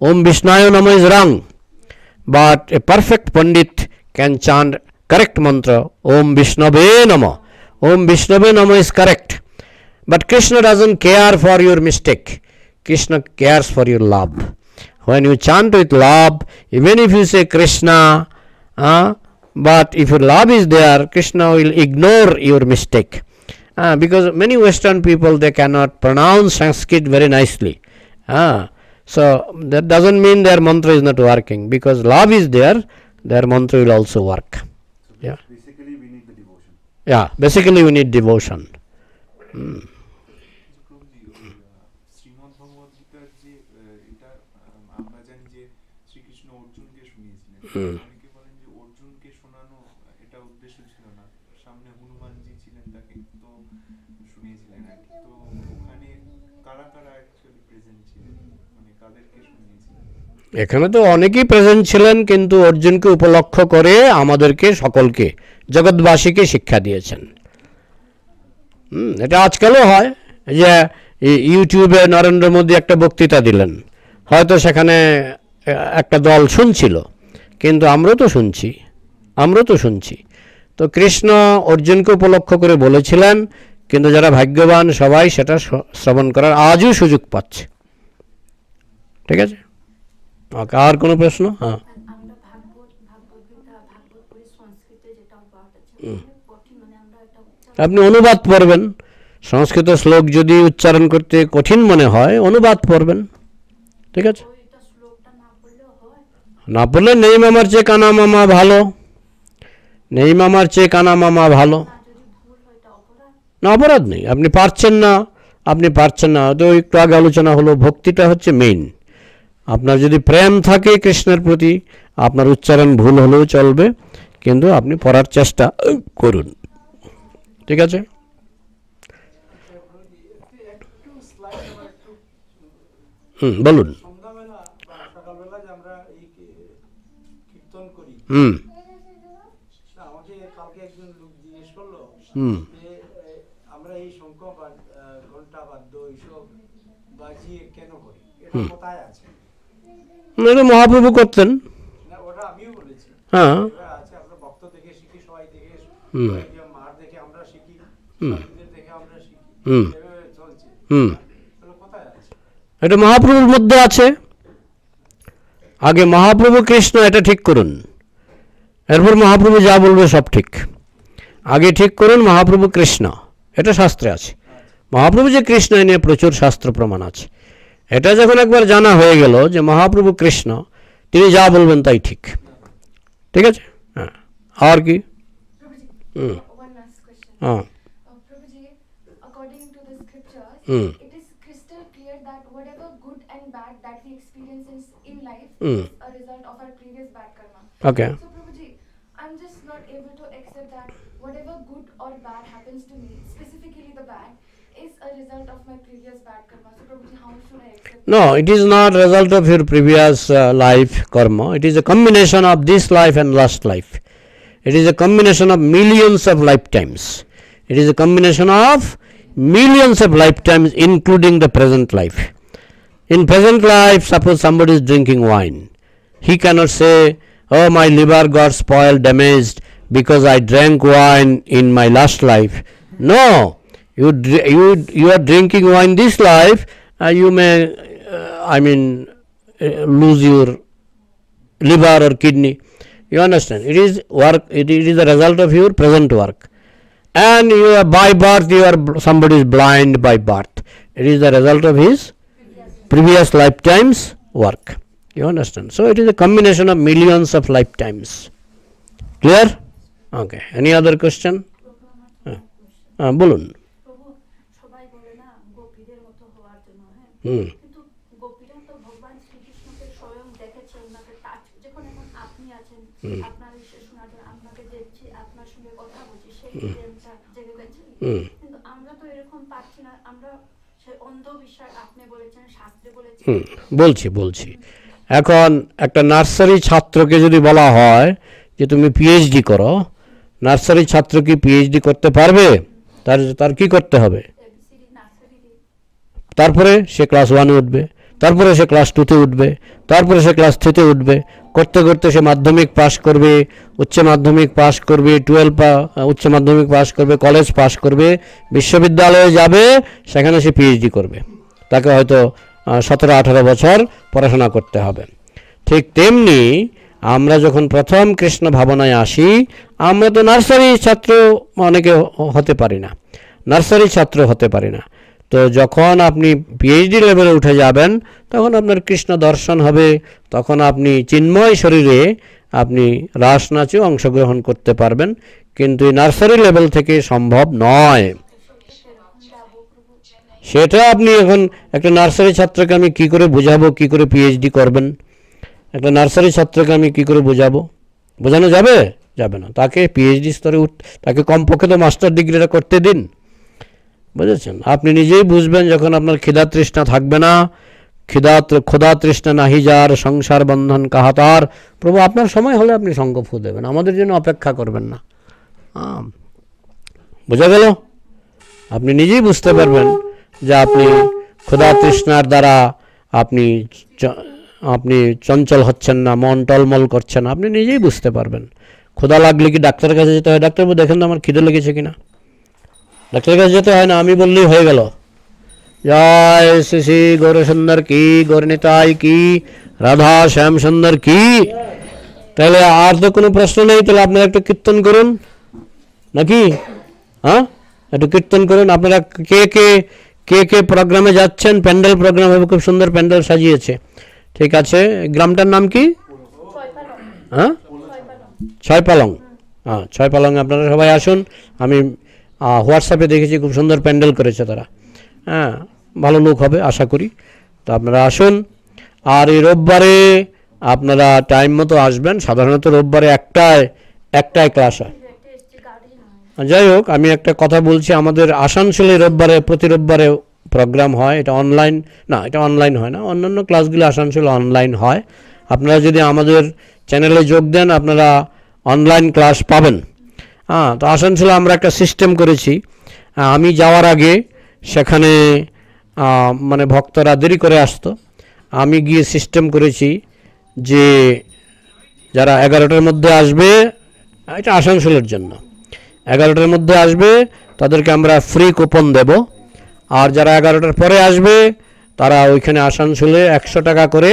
Om Vishnaya Nama is wrong, but a perfect Pandit can chant correct mantra Om Vishnave Nama. Om Vishnave Nama is correct, but Krishna doesn't care for your mistake. Krishna cares for your love. When you chant with love, even if you say Krishna, uh, but if your love is there krishna will ignore your mistake uh, because many western people they cannot pronounce sanskrit very nicely uh, so that doesn't mean their mantra is not working because love is there their mantra will also work yeah basically we need the devotion yeah basically we need devotion mm. Mm. এখানে তো অনেকেই present ছিলেন কিন্তু অর্জুনকে উপলক্ষ করে আমাদেরকে সকলকে জগৎবাসীকে শিক্ষা দিয়েছেন হুম এটা আজকালও হয় যে ইউটিউবে নরেন্দ্র মোদী একটা বক্তৃতা দিলেন হয়তো সেখানে একটা দল শুনছিল কিন্তু আমরা তো শুনছি আমরা তো শুনছি তো কৃষ্ণ অর্জুনকে উপলক্ষ করে বলেছিলেন কিন্তু যারা ভাগ্যবান সবাই সেটা শ্রবণ করার আজও সুযোগ পাচ্ছে ঠিক আছে ওকে আর কোনো প্রশ্ন হ্যাঁ মানে আপনি অনুবাদ পড়বেন সংস্কৃত শ্লোক যদি উচ্চারণ করতে কঠিন মনে হয় অনুবাদ পড়বেন ঠিক আছে না পড়লে নেই মামার চেয়ে কানা মামা ভালো নেই মামার চেয়ে কানা মামা ভালো না অপরাধ নেই আপনি পারছেন না আপনি পারছেন না তো একটু আগে আলোচনা হলো ভক্তিটা হচ্ছে মেইন আপনার যদি প্রেম থাকে কৃষ্ণের প্রতি আপনার উচ্চারণ ভুল হলেও চলবে কিন্তু আপনি পড়ার চেষ্টা করুন ঠিক আছে হুম বলুন হুম হুম এটা মহাপ্রভু করতেন হ্যাঁ এটা মহাপ্রভুর মধ্যে আছে আগে মহাপ্রভু কৃষ্ণ এটা ঠিক করুন এরপর মহাপ্রভু যা বলবে সব ঠিক আগে ঠিক করুন মহাপ্রভু কৃষ্ণ এটা শাস্ত্রে আছে মহাপ্রভু যে কৃষ্ণ এনে প্রচুর শাস্ত্র প্রমাণ আছে এটা যখন একবার জানা হয়ে গেল যে মহাপ্ৰভু কৃষ্ণ তিনি যা বলবন্তাই ঠিক ঠিক আছে হ্যাঁ আর কি ওবানাস কোশ্চেন হ্যাঁ ও প্রভুজি अकॉर्डिंग टू தி scripture it is crystal clear that whatever good and bad that we experience in life are result of our previous bad করা okay No, it is not result of your previous uh, life karma. It is a combination of this life and last life. It is a combination of millions of lifetimes. It is a combination of millions of lifetimes including the present life. In present life, suppose somebody is drinking wine. He cannot say, oh my liver got spoiled, damaged because I drank wine in my last life. No, you, you, you are drinking wine this life, uh, you may uh, I mean, uh, lose your liver or kidney. You understand? It is work. it is the result of your present work. And you are by birth, you are somebody is blind by birth. It is the result of his previous lifetimes work. You understand? So it is a combination of millions of lifetimes. Clear? Okay. Any other question? Ah, বলুন হুম বলছি বলছি বলছি এখন একটা nursery ছাত্রকে যদি বলা হয় যে তুমি পিএইচডি করো নার্সারি ছাত্র কি পিএইচডি করতে পারবে তার তার কি করতে হবে তারপরে সে ক্লাস ওয়ানে উঠবে তারপরে সে ক্লাস টুতে উঠবে তারপরে সে ক্লাস থ্রিতে উঠবে করতে করতে সে মাধ্যমিক পাশ করবে উচ্চ মাধ্যমিক পাশ করবে টুয়েলভ উচ্চ মাধ্যমিক পাশ করবে কলেজ পাশ করবে বিশ্ববিদ্যালয়ে যাবে সেখানে সে পিএইচডি করবে তাকে হয়তো সতেরো আঠারো বছর পড়াশোনা করতে হবে ঠিক তেমনি আমরা যখন প্রথম কৃষ্ণ ভাবনায় আসি আমরা তো নার্সারি ছাত্র অনেকে হতে পারি না নার্সারি ছাত্র হতে পারি না তো যখন আপনি পিএইচডি লেভেলে উঠে যাবেন তখন আপনার কৃষ্ণ দর্শন হবে তখন আপনি চিন্ময় শরীরে আপনি রাস নাচে অংশগ্রহণ করতে পারবেন কিন্তু নার্সারি লেভেল থেকে সম্ভব নয় সেটা আপনি এখন একটা নার্সারি ছাত্রকে আমি কি করে বোঝাবো কি করে পিএইচডি করবেন একটা নার্সারি ছাত্রকে আমি কি করে বোঝাবো বোঝানো যাবে যাবে না তাকে পিএইচডি স্তরে তাকে কমপক্ষে তো মাস্টার ডিগ্রিটা করতে দিন বুঝেছেন আপনি নিজেই বুঝবেন যখন আপনার খিদা তৃষ্ণা থাকবে না খিদা খোদা তৃষ্ণা নাহি যার সংসার বন্ধন কাহাতার প্রভু আপনার সময় হলে আপনি সঙ্গ ফু দেবেন আমাদের জন্য অপেক্ষা করবেন না বোঝা গেল আপনি নিজেই বুঝতে পারবেন যে আপনি খোদা তৃষ্ণার দ্বারা আপনি আপনি চঞ্চল হচ্ছেন না মন টলমল করছেন আপনি নিজেই বুঝতে পারবেন খোদা লাগলে কি ডাক্তারের কাছে যেতে হয় ডাক্তার দেখেন তো আমার খিদে লেগেছে কিনা ডাক্তারের কাছে যেতে হয় না আমি বললেই হয়ে গেল জয় শ্রী শ্রী সুন্দর কি গৌরনিতাই কি রাধা শ্যাম সুন্দর কি তাহলে আর তো কোনো প্রশ্ন নেই তাহলে আপনারা একটু কীর্তন করুন নাকি হ্যাঁ একটু কীর্তন করুন আপনারা কে কে কে কে প্রোগ্রামে যাচ্ছেন প্যান্ডেল প্রোগ্রাম হবে খুব সুন্দর প্যান্ডেল সাজিয়েছে ঠিক আছে গ্রামটার নাম কি হ্যাঁ ছয় পালং হ্যাঁ ছয় পালং আপনারা সবাই আসুন আমি হোয়াটসঅ্যাপে দেখেছি খুব সুন্দর প্যান্ডেল করেছে তারা হ্যাঁ ভালো লোক হবে আশা করি তো আপনারা আসুন আর এই রোববারে আপনারা টাইম মতো আসবেন সাধারণত রোববারে একটায় একটায় ক্লাস হয় যাই হোক আমি একটা কথা বলছি আমাদের আসানসোলে রোববারে প্রতি রোববারে প্রোগ্রাম হয় এটা অনলাইন না এটা অনলাইন হয় না অন্যান্য ক্লাসগুলো আসানসোলে অনলাইন হয় আপনারা যদি আমাদের চ্যানেলে যোগ দেন আপনারা অনলাইন ক্লাস পাবেন হ্যাঁ তো আসানসোলে আমরা একটা সিস্টেম করেছি আমি যাওয়ার আগে সেখানে মানে ভক্তরা দেরি করে আসতো আমি গিয়ে সিস্টেম করেছি যে যারা এগারোটার মধ্যে আসবে এটা আসানসোলের জন্য এগারোটার মধ্যে আসবে তাদেরকে আমরা ফ্রি কুপন দেব আর যারা এগারোটার পরে আসবে তারা ওইখানে আসানসোলে একশো টাকা করে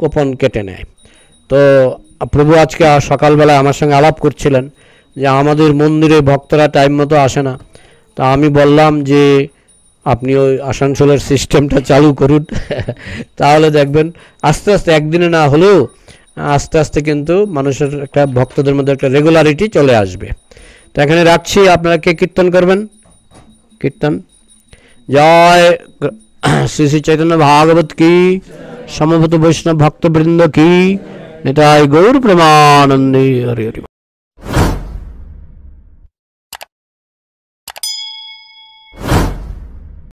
কুপন কেটে নেয় তো প্রভু আজকে সকালবেলা আমার সঙ্গে আলাপ করছিলেন যে আমাদের মন্দিরে ভক্তরা টাইম মতো আসে না তা আমি বললাম যে আপনি ওই আসানসোলের সিস্টেমটা চালু করুন তাহলে দেখবেন আস্তে আস্তে একদিনে না হলেও আস্তে আস্তে কিন্তু মানুষের একটা ভক্তদের মধ্যে একটা রেগুলারিটি চলে আসবে তো এখানে রাখছি আপনারা কে কীর্তন করবেন কীর্তন জয় শ্রী শ্রী চৈতন্য ভাগবত কি সমভূত বৈষ্ণব ভক্তবৃন্দ কি নিতাই গৌর প্রমানন্দে হরি হরি